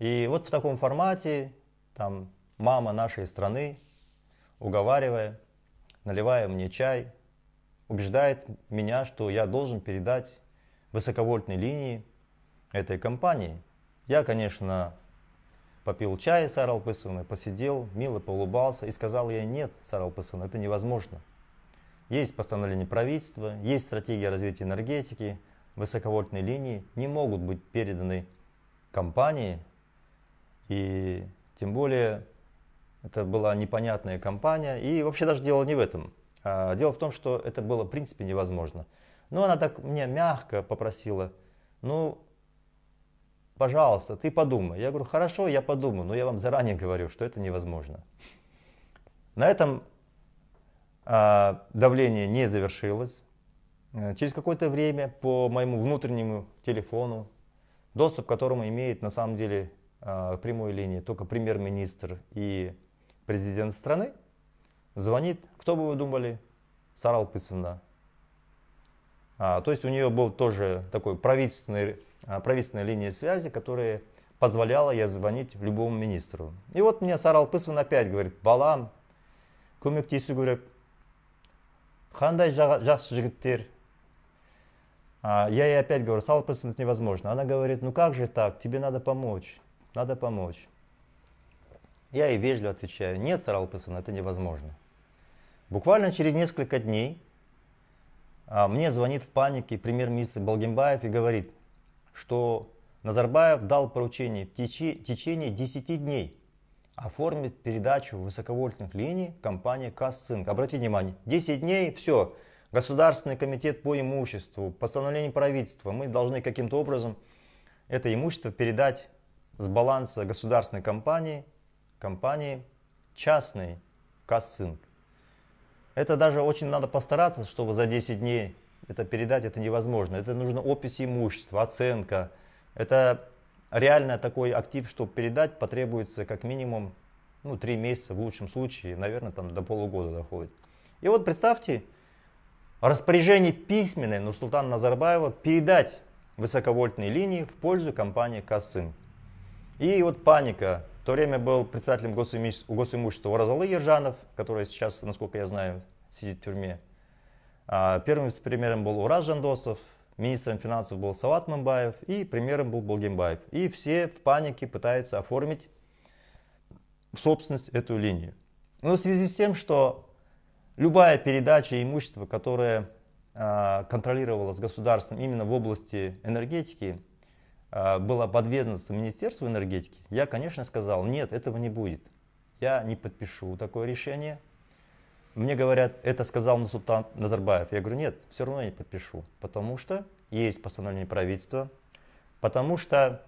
и вот в таком формате там мама нашей страны уговаривая наливая мне чай убеждает меня что я должен передать высоковольтные линии этой компании я конечно попил чай с Аралпысуной, посидел, мило поулыбался и сказал ей, нет, Саралпысуна, это невозможно. Есть постановление правительства, есть стратегия развития энергетики, высоковольтные линии не могут быть переданы компании, и тем более это была непонятная компания, и вообще даже дело не в этом. А дело в том, что это было в принципе невозможно. Но она так мне мягко попросила, ну, пожалуйста, ты подумай. Я говорю, хорошо, я подумаю, но я вам заранее говорю, что это невозможно. На этом э, давление не завершилось. Э, через какое-то время по моему внутреннему телефону, доступ к которому имеет на самом деле э, прямой линии только премьер-министр и президент страны, звонит, кто бы вы думали, Сара Алпысовна. А, то есть у нее был тоже такой правительственный а, правительственной линии связи, которая позволяла я звонить любому министру. И вот мне Сарал Пысван опять говорит, балам, көмектесу керек, Хандай жақсы жігіттер. А я ей опять говорю, Сарал Пысван, это невозможно. Она говорит, ну как же так, тебе надо помочь, надо помочь. Я ей вежливо отвечаю, нет, Сарал Пысван, это невозможно. Буквально через несколько дней а, мне звонит в панике премьер-министр Балгимбаев и говорит, что Назарбаев дал поручение в течение 10 дней оформить передачу высоковольтных линий компании «Казцинк». Обратите внимание, 10 дней, все, Государственный комитет по имуществу, постановление правительства, мы должны каким-то образом это имущество передать с баланса государственной компании, компании частной «Казцинк». Это даже очень надо постараться, чтобы за 10 дней это передать это невозможно. Это нужно опись имущества, оценка. Это реально такой актив, чтобы передать, потребуется как минимум ну, 3 месяца в лучшем случае, наверное, там до полугода доходит. И вот представьте, распоряжение письменное Нурсултана Назарбаева передать высоковольтные линии в пользу компании Касын. И вот паника. В то время был председателем госимущества, госимущества Уразалы Ержанов, который сейчас, насколько я знаю, сидит в тюрьме. А, первым вице-премьером был Ураз Жандосов, министром финансов был Салат Мамбаев и премьером был Булгенбаев. И все в панике пытаются оформить в собственность эту линию. Но ну, в связи с тем, что любая передача имущества, которое а, контролировалось государством именно в области энергетики, а, была подведена ведомством Министерства энергетики, я, конечно, сказал, нет, этого не будет. Я не подпишу такое решение, мне говорят, это сказал Нусултан Назарбаев. Я говорю, нет, все равно я не подпишу, потому что есть постановление правительства, потому что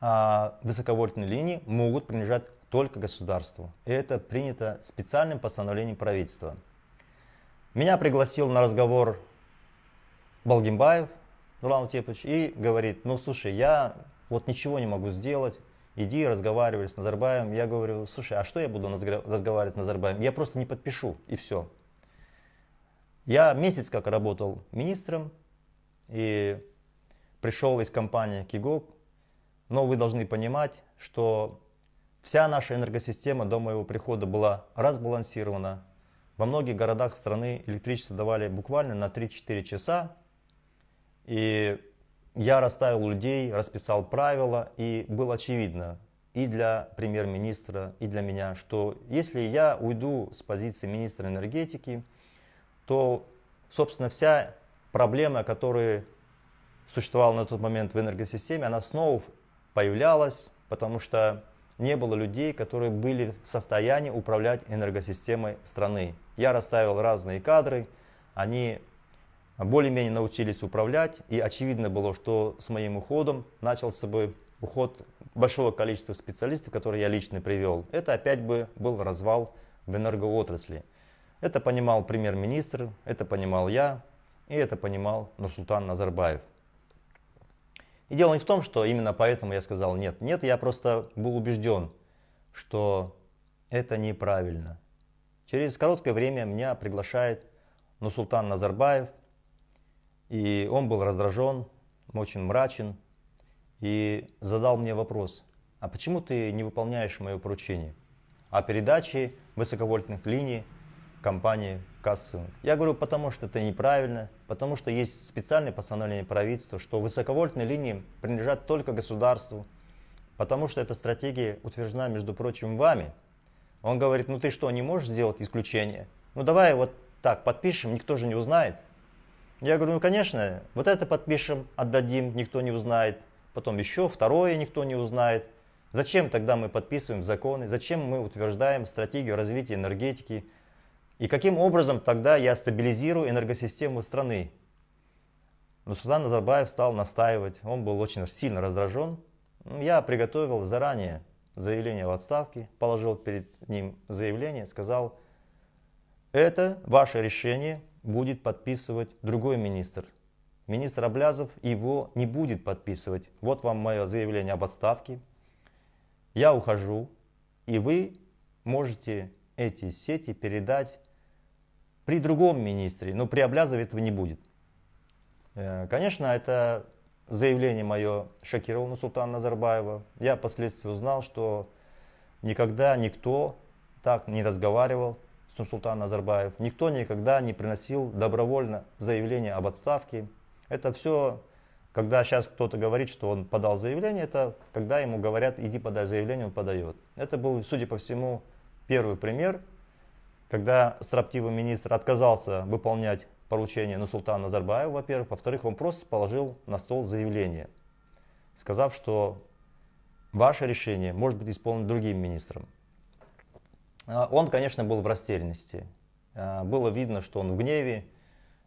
а, высоковольтные линии могут принадлежать только государству. И это принято специальным постановлением правительства. Меня пригласил на разговор Балгимбаев Нурлан Утепович и говорит, ну слушай, я вот ничего не могу сделать, иди разговаривали с Назарбаем. Я говорю, слушай, а что я буду разговаривать с Назарбаем? Я просто не подпишу, и все. Я месяц как работал министром, и пришел из компании Кигок, но вы должны понимать, что вся наша энергосистема до моего прихода была разбалансирована. Во многих городах страны электричество давали буквально на 3-4 часа, и я расставил людей, расписал правила, и было очевидно и для премьер-министра, и для меня, что если я уйду с позиции министра энергетики, то, собственно, вся проблема, которая существовала на тот момент в энергосистеме, она снова появлялась, потому что не было людей, которые были в состоянии управлять энергосистемой страны. Я расставил разные кадры, они более-менее научились управлять. И очевидно было, что с моим уходом начался бы уход большого количества специалистов, которые я лично привел. Это опять бы был развал в энергоотрасли. Это понимал премьер-министр, это понимал я, и это понимал Нурсултан Назарбаев. И дело не в том, что именно поэтому я сказал нет. Нет, я просто был убежден, что это неправильно. Через короткое время меня приглашает Нусултан Назарбаев – и он был раздражен, очень мрачен и задал мне вопрос, а почему ты не выполняешь мое поручение о передаче высоковольтных линий компании Кассинг? Я говорю, потому что это неправильно, потому что есть специальное постановление правительства, что высоковольтные линии принадлежат только государству, потому что эта стратегия утверждена, между прочим, вами. Он говорит, ну ты что, не можешь сделать исключение? Ну давай вот так подпишем, никто же не узнает. Я говорю, ну конечно, вот это подпишем, отдадим, никто не узнает. Потом еще второе никто не узнает. Зачем тогда мы подписываем законы? Зачем мы утверждаем стратегию развития энергетики? И каким образом тогда я стабилизирую энергосистему страны? Но Султан Назарбаев стал настаивать. Он был очень сильно раздражен. Ну, я приготовил заранее заявление в отставке, положил перед ним заявление, сказал, это ваше решение, будет подписывать другой министр. Министр Облязов его не будет подписывать. Вот вам мое заявление об отставке. Я ухожу, и вы можете эти сети передать при другом министре, но при Облязове этого не будет. Э, конечно, это заявление мое шокировало Султана Назарбаева. Я впоследствии узнал, что никогда никто так не разговаривал Султан Назарбаев, никто никогда не приносил добровольно заявление об отставке. Это все, когда сейчас кто-то говорит, что он подал заявление, это когда ему говорят, иди подай заявление, он подает. Это был, судя по всему, первый пример, когда строптивый министр отказался выполнять поручение на султана Назарбаева, во-первых. Во-вторых, он просто положил на стол заявление, сказав, что ваше решение может быть исполнено другим министром. А, он, конечно, был в растерянности. А, было видно, что он в гневе,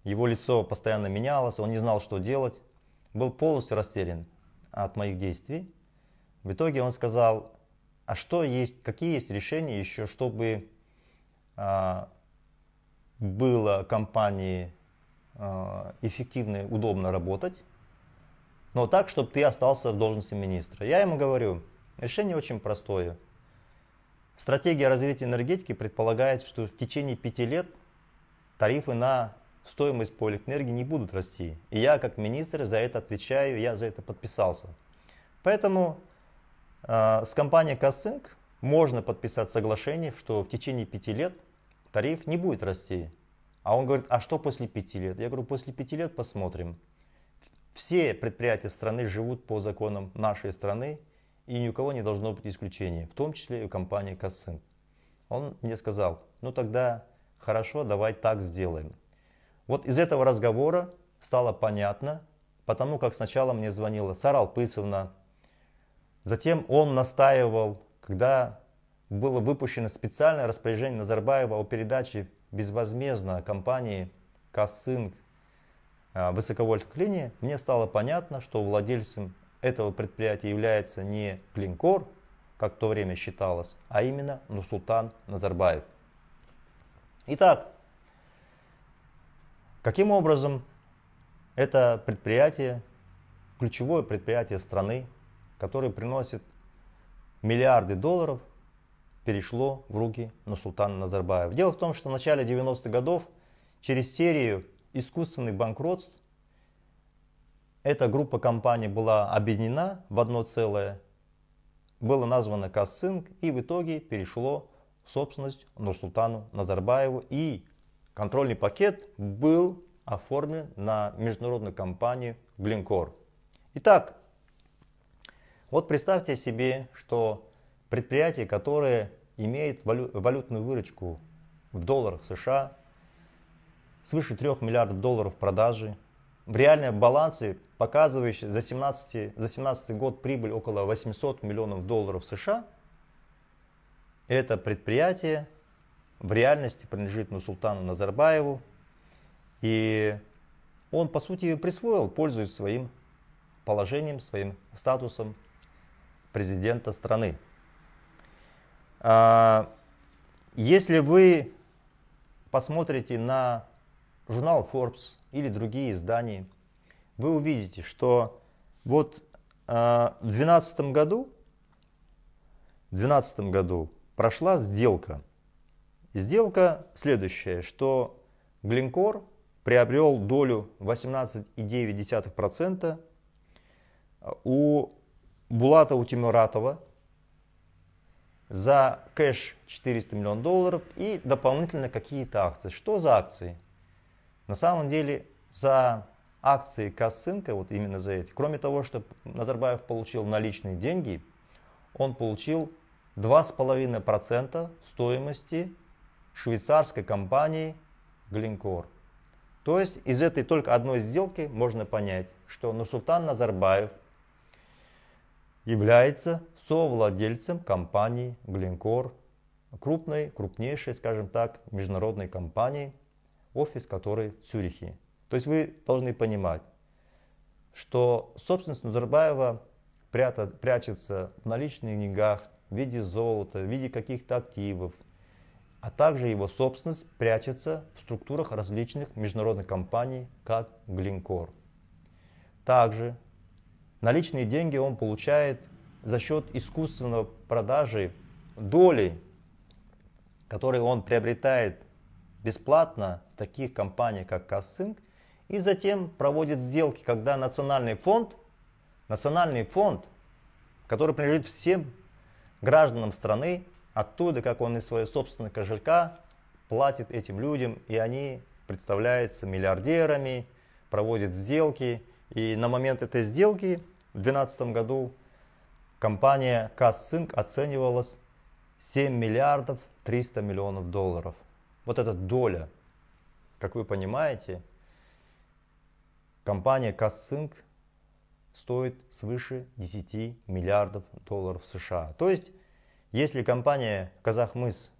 его лицо постоянно менялось, он не знал, что делать. Был полностью растерян от моих действий. В итоге он сказал, а что есть, какие есть решения еще, чтобы а, было компании а, эффективно и удобно работать, но так, чтобы ты остался в должности министра. Я ему говорю, решение очень простое – Стратегия развития энергетики предполагает, что в течение пяти лет тарифы на стоимость по электроэнергии не будут расти. И я как министр за это отвечаю, я за это подписался. Поэтому э, с компанией Касцинк можно подписать соглашение, что в течение пяти лет тариф не будет расти. А он говорит, а что после пяти лет? Я говорю, после пяти лет посмотрим. Все предприятия страны живут по законам нашей страны, и ни у кого не должно быть исключений, в том числе и у компании Кассин. Он мне сказал, ну тогда хорошо, давай так сделаем. Вот из этого разговора стало понятно, потому как сначала мне звонила Сара Алпысовна, затем он настаивал, когда было выпущено специальное распоряжение Назарбаева о передаче безвозмездно компании Кассинг а, высоковольтных линий, мне стало понятно, что владельцем этого предприятия является не Клинкор, как в то время считалось, а именно Нусултан Назарбаев. Итак, каким образом это предприятие, ключевое предприятие страны, которое приносит миллиарды долларов, перешло в руки Нусултана Назарбаева. Дело в том, что в начале 90-х годов через серию искусственных банкротств эта группа компаний была объединена в одно целое, было названо Кассинг и в итоге перешло в собственность Нурсултану Назарбаеву. И контрольный пакет был оформлен на международную компанию Глинкор. Итак, вот представьте себе, что предприятие, которое имеет валю, валютную выручку в долларах США, свыше 3 миллиардов долларов продажи, реальные балансы, показывающий за 17, за 17 год прибыль около 800 миллионов долларов США, это предприятие в реальности принадлежит Нусултану Назарбаеву. И он, по сути, присвоил, пользуясь своим положением, своим статусом президента страны. А, если вы посмотрите на журнал Forbes, или другие издания, вы увидите, что вот э, в 2012 году, в году прошла сделка. Сделка следующая, что Глинкор приобрел долю 18,9% у Булата Утимуратова за кэш 400 миллионов долларов и дополнительно какие-то акции. Что за акции? На самом деле за акции Косынка, вот именно за эти, кроме того, что Назарбаев получил наличные деньги, он получил 2,5% стоимости швейцарской компании Глинкор. То есть из этой только одной сделки можно понять, что Нурсултан Назарбаев является совладельцем компании Глинкор, крупной, крупнейшей, скажем так, международной компании – офис, который в Цюрихе. То есть вы должны понимать, что собственность Назарбаева прята, прячется в наличных деньгах, в виде золота, в виде каких-то активов, а также его собственность прячется в структурах различных международных компаний, как Глинкор. Также наличные деньги он получает за счет искусственного продажи долей, которые он приобретает бесплатно таких компаний, как Кассинг, и затем проводит сделки, когда национальный фонд, национальный фонд, который принадлежит всем гражданам страны, оттуда, как он из своего собственного кошелька, платит этим людям, и они представляются миллиардерами, проводят сделки. И на момент этой сделки в 2012 году компания Кассинг оценивалась 7 миллиардов 300 миллионов долларов – вот эта доля, как вы понимаете, компания Кассинг стоит свыше 10 миллиардов долларов США. То есть, если компания Казахмыс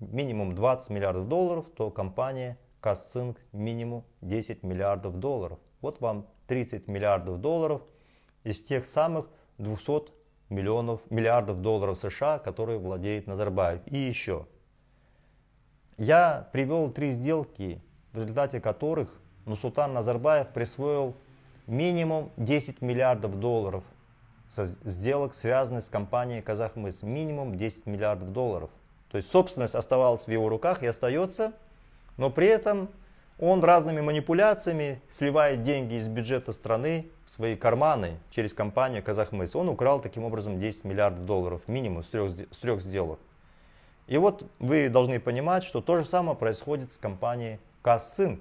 минимум 20 миллиардов долларов, то компания Кассинг минимум 10 миллиардов долларов. Вот вам 30 миллиардов долларов из тех самых 200 миллионов, миллиардов долларов США, которые владеет Назарбаев. И еще я привел три сделки, в результате которых Нусултан Назарбаев присвоил минимум 10 миллиардов долларов со сделок, связанных с компанией «Казахмыс». Минимум 10 миллиардов долларов. То есть собственность оставалась в его руках и остается, но при этом он разными манипуляциями сливает деньги из бюджета страны в свои карманы через компанию «Казахмыс». Он украл таким образом 10 миллиардов долларов минимум с трех, с трех сделок. И вот вы должны понимать, что то же самое происходит с компанией Кассин.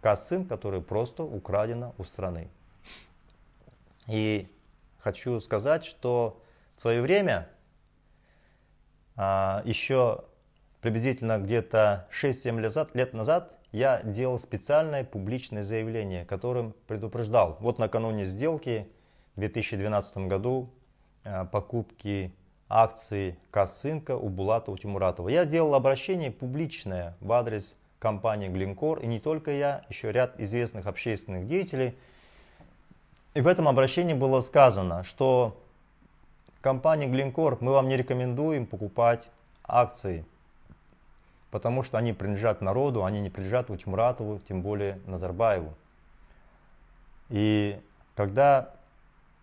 Кассин, которая просто украдена у страны. И хочу сказать, что в свое время, а, еще приблизительно где-то 6-7 лет, лет назад, я делал специальное публичное заявление, которым предупреждал. Вот накануне сделки в 2012 году а, покупки акции Косынка у Булата у Тимуратова. Я делал обращение публичное в адрес компании Глинкор, и не только я, еще ряд известных общественных деятелей. И в этом обращении было сказано, что компания Глинкор мы вам не рекомендуем покупать акции, потому что они принадлежат народу, они не принадлежат Утимуратову, тем более Назарбаеву. И когда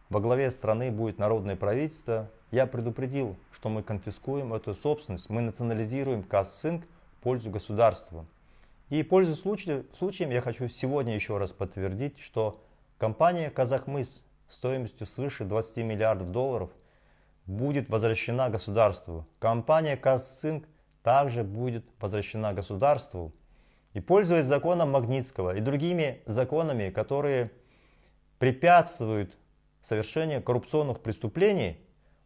во главе страны будет народное правительство, я предупредил, что мы конфискуем эту собственность, мы национализируем Кассинг в пользу государства. И пользуясь случаем, случаем, я хочу сегодня еще раз подтвердить, что компания «Казахмыс» стоимостью свыше 20 миллиардов долларов будет возвращена государству. Компания «Казцинк» также будет возвращена государству. И пользуясь законом Магнитского и другими законами, которые препятствуют совершению коррупционных преступлений,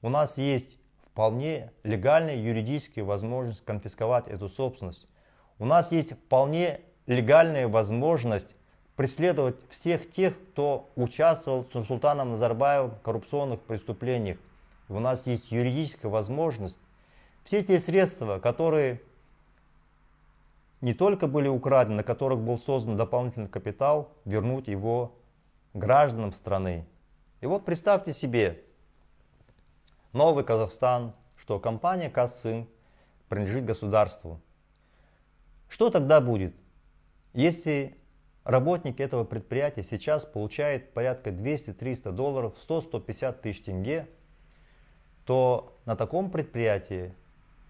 у нас есть вполне легальная юридическая возможность конфисковать эту собственность. У нас есть вполне легальная возможность преследовать всех тех, кто участвовал с Султаном Назарбаевым в коррупционных преступлениях. И у нас есть юридическая возможность. Все те средства, которые не только были украдены, на которых был создан дополнительный капитал, вернуть его гражданам страны. И вот представьте себе, Новый Казахстан, что компания Касцин принадлежит государству. Что тогда будет, если работник этого предприятия сейчас получает порядка 200-300 долларов, 100-150 тысяч тенге, то на таком предприятии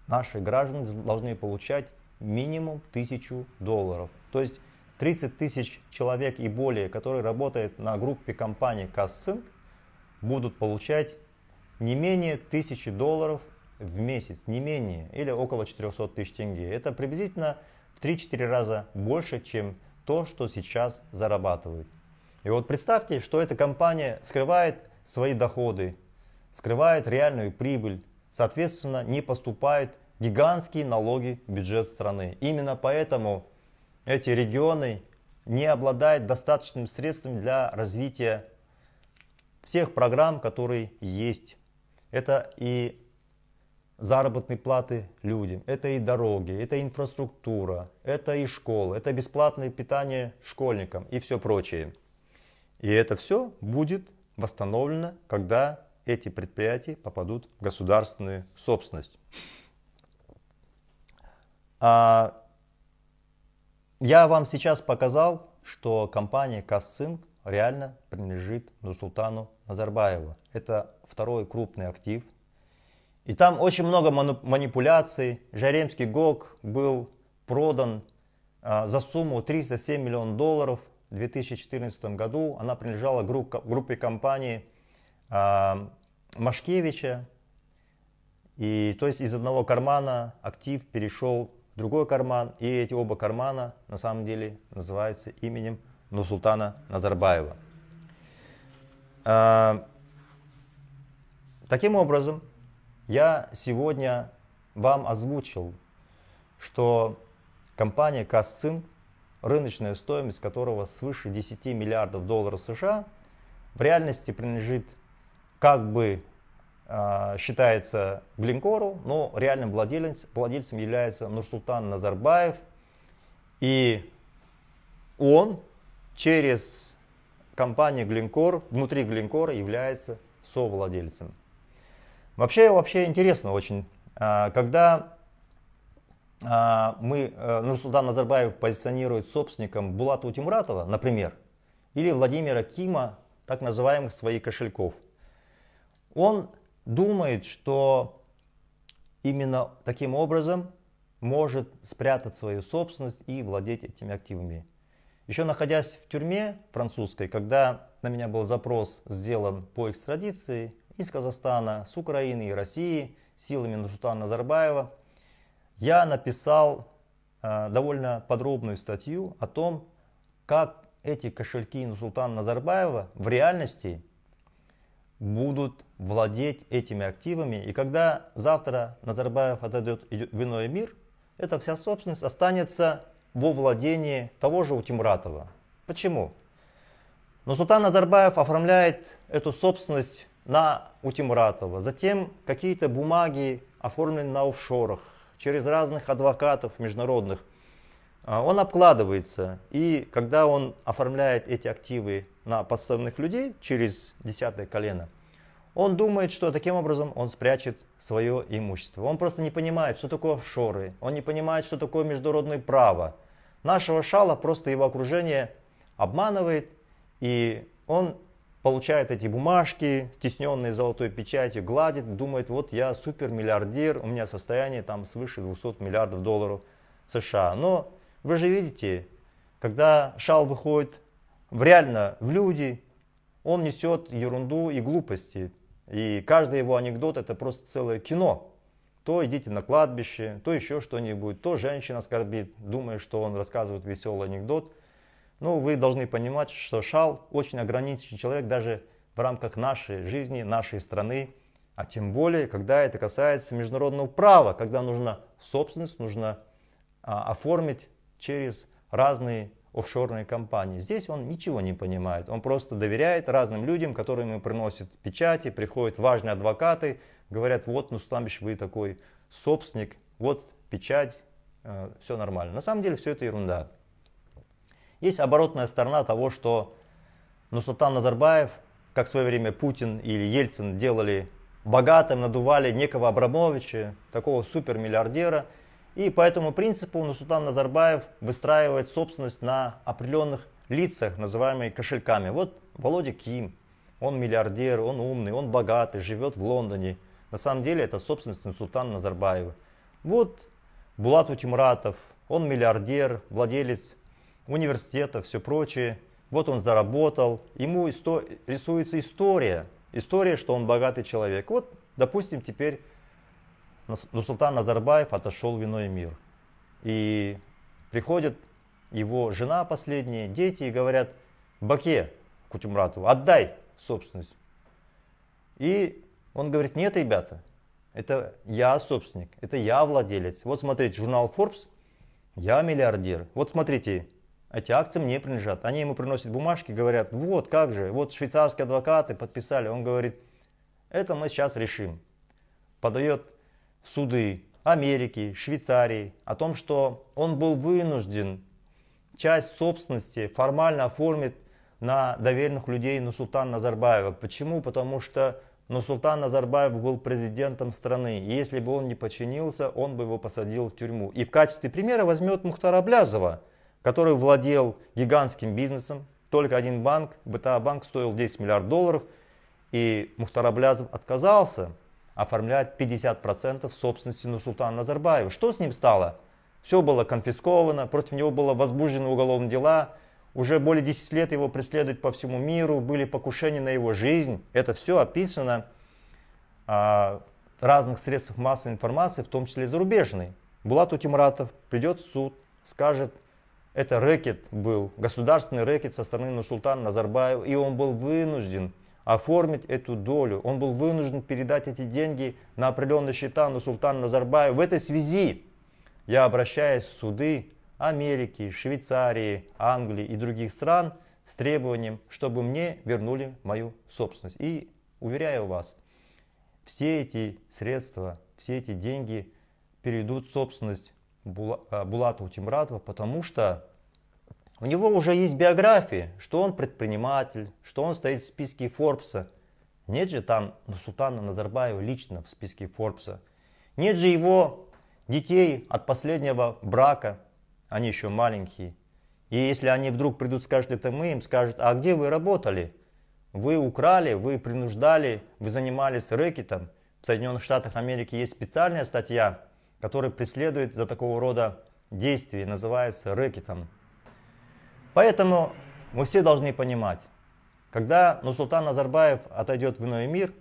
наши граждане должны получать минимум 1000 долларов. То есть 30 тысяч человек и более, которые работают на группе компании Касцинк, будут получать не менее 1000 долларов в месяц, не менее, или около 400 тысяч тенге. Это приблизительно в 3-4 раза больше, чем то, что сейчас зарабатывают. И вот представьте, что эта компания скрывает свои доходы, скрывает реальную прибыль, соответственно, не поступают гигантские налоги в бюджет страны. Именно поэтому эти регионы не обладают достаточными средствами для развития всех программ, которые есть это и заработные платы людям, это и дороги, это инфраструктура, это и школы, это бесплатное питание школьникам и все прочее. И это все будет восстановлено, когда эти предприятия попадут в государственную собственность. А я вам сейчас показал, что компания Касцинк реально принадлежит Нурсултану Назарбаеву. Это второй крупный актив. И там очень много манипуляций. Жаремский ГОК был продан а, за сумму 307 миллионов долларов в 2014 году. Она принадлежала группе компании а, Машкевича. И то есть из одного кармана актив перешел в другой карман. И эти оба кармана на самом деле называются именем Нусултана Назарбаева. А, Таким образом, я сегодня вам озвучил, что компания Касцинк, рыночная стоимость которого свыше 10 миллиардов долларов США, в реальности принадлежит как бы а, считается Глинкору, но реальным владелец, владельцем является Нурсултан Назарбаев. И он через компанию Глинкор, внутри Глинкора является совладельцем. Вообще, вообще интересно очень, а, когда а, мы, э, Нурсултан Назарбаев позиционирует собственником Булата Утимуратова, например, или Владимира Кима, так называемых своих кошельков, он думает, что именно таким образом может спрятать свою собственность и владеть этими активами. Еще находясь в тюрьме французской, когда на меня был запрос сделан по экстрадиции, из Казахстана, с Украины и России силами Нурсултана Назарбаева, я написал э, довольно подробную статью о том, как эти кошельки Нурсултана Назарбаева в реальности будут владеть этими активами. И когда завтра Назарбаев отойдет в иной мир, эта вся собственность останется во владении того же Утимуратова. Почему? Но Султан Назарбаев оформляет эту собственность на Утимратова. Затем какие-то бумаги оформлены на офшорах, через разных адвокатов международных. А, он обкладывается, и когда он оформляет эти активы на подставных людей через десятое колено, он думает, что таким образом он спрячет свое имущество. Он просто не понимает, что такое офшоры, он не понимает, что такое международное право. Нашего шала просто его окружение обманывает, и он получает эти бумажки, стесненные золотой печатью, гладит, думает, вот я супер миллиардер, у меня состояние там свыше 200 миллиардов долларов США. Но вы же видите, когда шал выходит в реально в люди, он несет ерунду и глупости. И каждый его анекдот это просто целое кино. То идите на кладбище, то еще что-нибудь, то женщина скорбит, думая, что он рассказывает веселый анекдот, ну, вы должны понимать, что шал очень ограниченный человек даже в рамках нашей жизни, нашей страны, а тем более, когда это касается международного права, когда нужно собственность, нужно а, оформить через разные офшорные компании. Здесь он ничего не понимает, он просто доверяет разным людям, которые ему приносят печати, приходят важные адвокаты, говорят, вот, ну, Стамбич, вы такой собственник, вот печать, э, все нормально. На самом деле все это ерунда. Есть оборотная сторона того, что Нурсултан Назарбаев, как в свое время Путин или Ельцин делали богатым, надували некого Абрамовича, такого супермиллиардера. И по этому принципу Нурсултан Назарбаев выстраивает собственность на определенных лицах, называемые кошельками. Вот Володя Ким, он миллиардер, он умный, он богатый, живет в Лондоне. На самом деле это собственность Нурсултана Назарбаева. Вот Булат Утимратов, он миллиардер, владелец университета, все прочее. Вот он заработал, ему исто рисуется история, история, что он богатый человек. Вот, допустим, теперь Нурсултан Назарбаев отошел в иной мир. И приходит его жена последняя, дети, и говорят, Баке Кутюмратову, отдай собственность. И он говорит, нет, ребята, это я собственник, это я владелец. Вот смотрите, журнал Forbes, я миллиардер. Вот смотрите, эти акции мне принадлежат. Они ему приносят бумажки, говорят, вот как же, вот швейцарские адвокаты подписали. Он говорит, это мы сейчас решим. Подает суды Америки, Швейцарии о том, что он был вынужден часть собственности формально оформить на доверенных людей Нусултана Назарбаева. Почему? Потому что Нусултан Назарбаев был президентом страны. И если бы он не подчинился, он бы его посадил в тюрьму. И в качестве примера возьмет Мухтара Блязова – который владел гигантским бизнесом. Только один банк, БТА банк, стоил 10 миллиардов долларов. И Мухтараблязов отказался оформлять 50% собственности на султана Назарбаева. Что с ним стало? Все было конфисковано, против него было возбуждены уголовные дела, уже более 10 лет его преследуют по всему миру, были покушения на его жизнь. Это все описано а, разных средствах массовой информации, в том числе и зарубежной. Булат Утимратов придет в суд, скажет, это рэкет был, государственный рэкет со стороны Нурсултана Назарбаева, и он был вынужден оформить эту долю. Он был вынужден передать эти деньги на определенные счета Нурсултана Назарбаева. В этой связи я обращаюсь в суды Америки, Швейцарии, Англии и других стран с требованием, чтобы мне вернули мою собственность. И уверяю вас, все эти средства, все эти деньги перейдут в собственность а, Булата Утимратова, потому что у него уже есть биография, что он предприниматель, что он стоит в списке Форбса. Нет же там Султана Назарбаева лично в списке Форбса. Нет же его детей от последнего брака, они еще маленькие. И если они вдруг придут, скажут это мы, им скажут, а где вы работали? Вы украли, вы принуждали, вы занимались рэкетом. В Соединенных Штатах Америки есть специальная статья который преследует за такого рода действия, называется рэкетом. Поэтому мы все должны понимать, когда Нусултан Назарбаев отойдет в иной мир,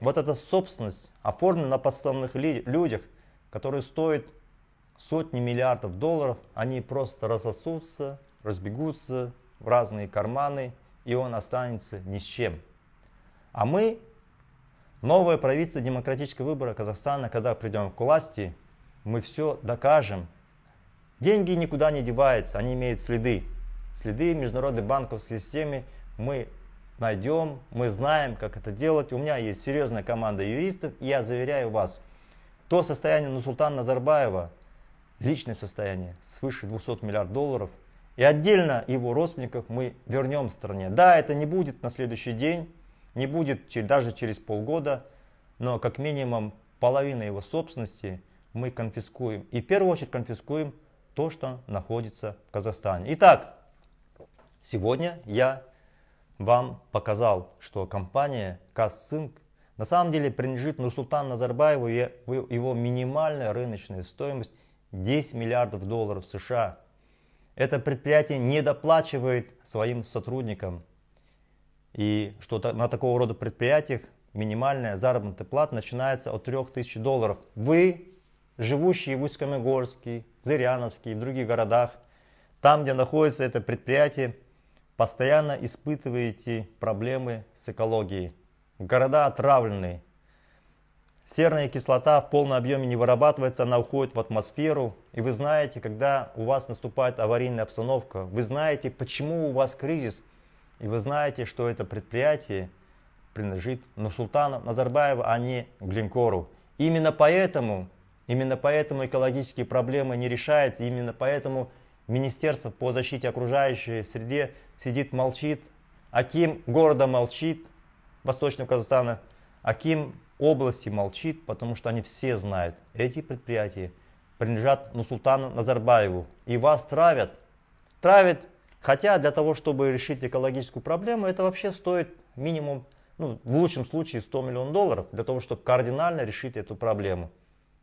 вот эта собственность оформлена на подставных людях, которые стоят сотни миллиардов долларов, они просто рассосутся, разбегутся в разные карманы, и он останется ни с чем. А мы Новое правительство демократического выбора Казахстана, когда придем к власти, мы все докажем. Деньги никуда не деваются, они имеют следы. Следы международной банковской системы мы найдем, мы знаем, как это делать. У меня есть серьезная команда юристов, и я заверяю вас, то состояние Нусултана Назарбаева, личное состояние свыше 200 миллиардов долларов, и отдельно его родственников мы вернем стране. Да, это не будет на следующий день, не будет даже через полгода, но как минимум половина его собственности мы конфискуем. И в первую очередь конфискуем то, что находится в Казахстане. Итак, сегодня я вам показал, что компания Казцинк на самом деле принадлежит Нурсултану Назарбаеву и его минимальная рыночная стоимость 10 миллиардов долларов США. Это предприятие не доплачивает своим сотрудникам и что на такого рода предприятиях минимальная заработная плата начинается от 3000 долларов. Вы, живущие в Усть-Камегорске, Зыряновске и в других городах, там, где находится это предприятие, постоянно испытываете проблемы с экологией. Города отравлены. Серная кислота в полном объеме не вырабатывается, она уходит в атмосферу. И вы знаете, когда у вас наступает аварийная обстановка, вы знаете, почему у вас кризис – и вы знаете, что это предприятие принадлежит Нурсултану Назарбаеву, а не Глинкору. Именно поэтому, именно поэтому экологические проблемы не решаются, именно поэтому Министерство по защите окружающей среды сидит, молчит. Аким города молчит, Восточного Казахстана. Аким области молчит, потому что они все знают, эти предприятия принадлежат Нусултану Назарбаеву. И вас травят. Травят Хотя для того, чтобы решить экологическую проблему, это вообще стоит минимум, ну, в лучшем случае 100 миллионов долларов, для того, чтобы кардинально решить эту проблему.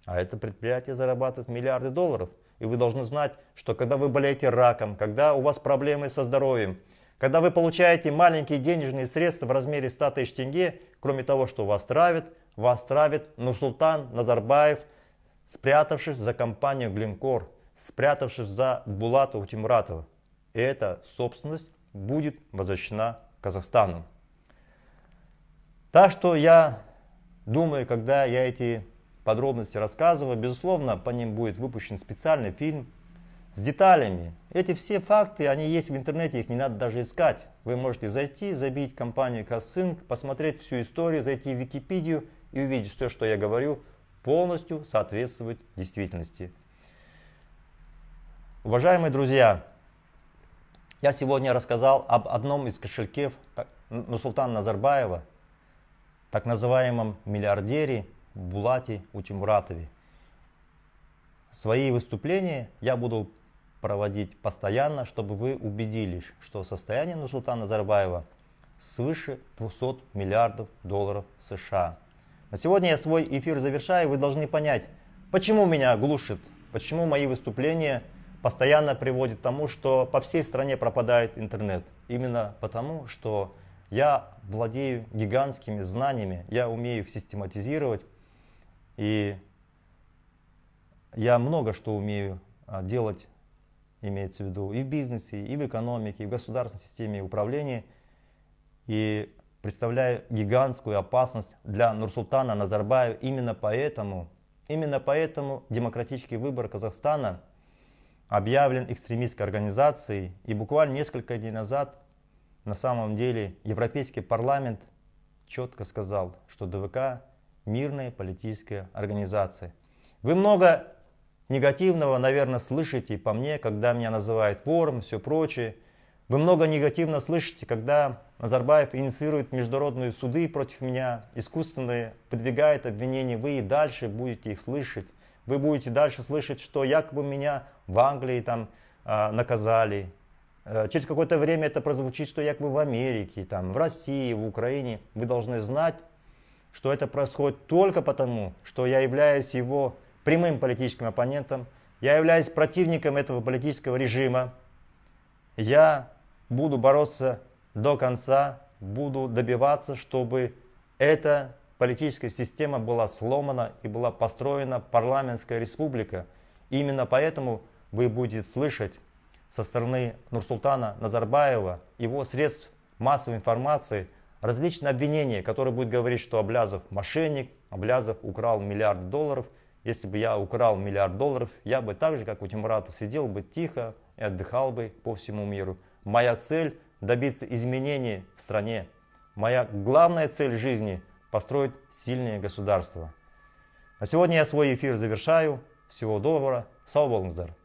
А это предприятие зарабатывает миллиарды долларов. И вы должны знать, что когда вы болеете раком, когда у вас проблемы со здоровьем, когда вы получаете маленькие денежные средства в размере 100 тысяч тенге, кроме того, что вас травит, вас травит Нурсултан Назарбаев, спрятавшись за компанию «Глинкор», спрятавшись за Булата Утимуратова эта собственность будет возвращена Казахстану. Так что я думаю, когда я эти подробности рассказываю, безусловно, по ним будет выпущен специальный фильм с деталями. Эти все факты, они есть в интернете, их не надо даже искать. Вы можете зайти, забить компанию Кассинг, посмотреть всю историю, зайти в Википедию и увидеть, все, что я говорю, полностью соответствует действительности. Уважаемые друзья, я сегодня рассказал об одном из кошельков Нусултана Назарбаева, так называемом миллиардере Булате Учимуратове. Свои выступления я буду проводить постоянно, чтобы вы убедились, что состояние Нусултана Назарбаева свыше 200 миллиардов долларов США. На сегодня я свой эфир завершаю, вы должны понять, почему меня глушит, почему мои выступления – постоянно приводит к тому, что по всей стране пропадает интернет. Именно потому, что я владею гигантскими знаниями, я умею их систематизировать, и я много что умею а, делать, имеется в виду, и в бизнесе, и в экономике, и в государственной системе управления, И представляю гигантскую опасность для Нурсултана Назарбаева. Именно поэтому, именно поэтому демократический выбор Казахстана – объявлен экстремистской организацией. И буквально несколько дней назад на самом деле Европейский парламент четко сказал, что ДВК мирная политическая организация. Вы много негативного, наверное, слышите по мне, когда меня называют вором, все прочее. Вы много негативно слышите, когда Назарбаев инициирует международные суды против меня, искусственные, подвигает обвинения, вы и дальше будете их слышать. Вы будете дальше слышать, что якобы меня в Англии там а, наказали. Э, через какое-то время это прозвучит, что якобы в Америке, там, в России, в Украине. Вы должны знать, что это происходит только потому, что я являюсь его прямым политическим оппонентом, я являюсь противником этого политического режима, я буду бороться до конца, буду добиваться, чтобы эта политическая система была сломана и была построена парламентская республика. именно поэтому вы будете слышать со стороны Нурсултана Назарбаева, его средств массовой информации, различные обвинения, которые будут говорить, что Облязов мошенник, Облязов украл миллиард долларов. Если бы я украл миллиард долларов, я бы так же, как у Тимуратов, сидел бы тихо и отдыхал бы по всему миру. Моя цель – добиться изменений в стране. Моя главная цель жизни – построить сильное государство. На сегодня я свой эфир завершаю. Всего доброго. Сау болыңыздар.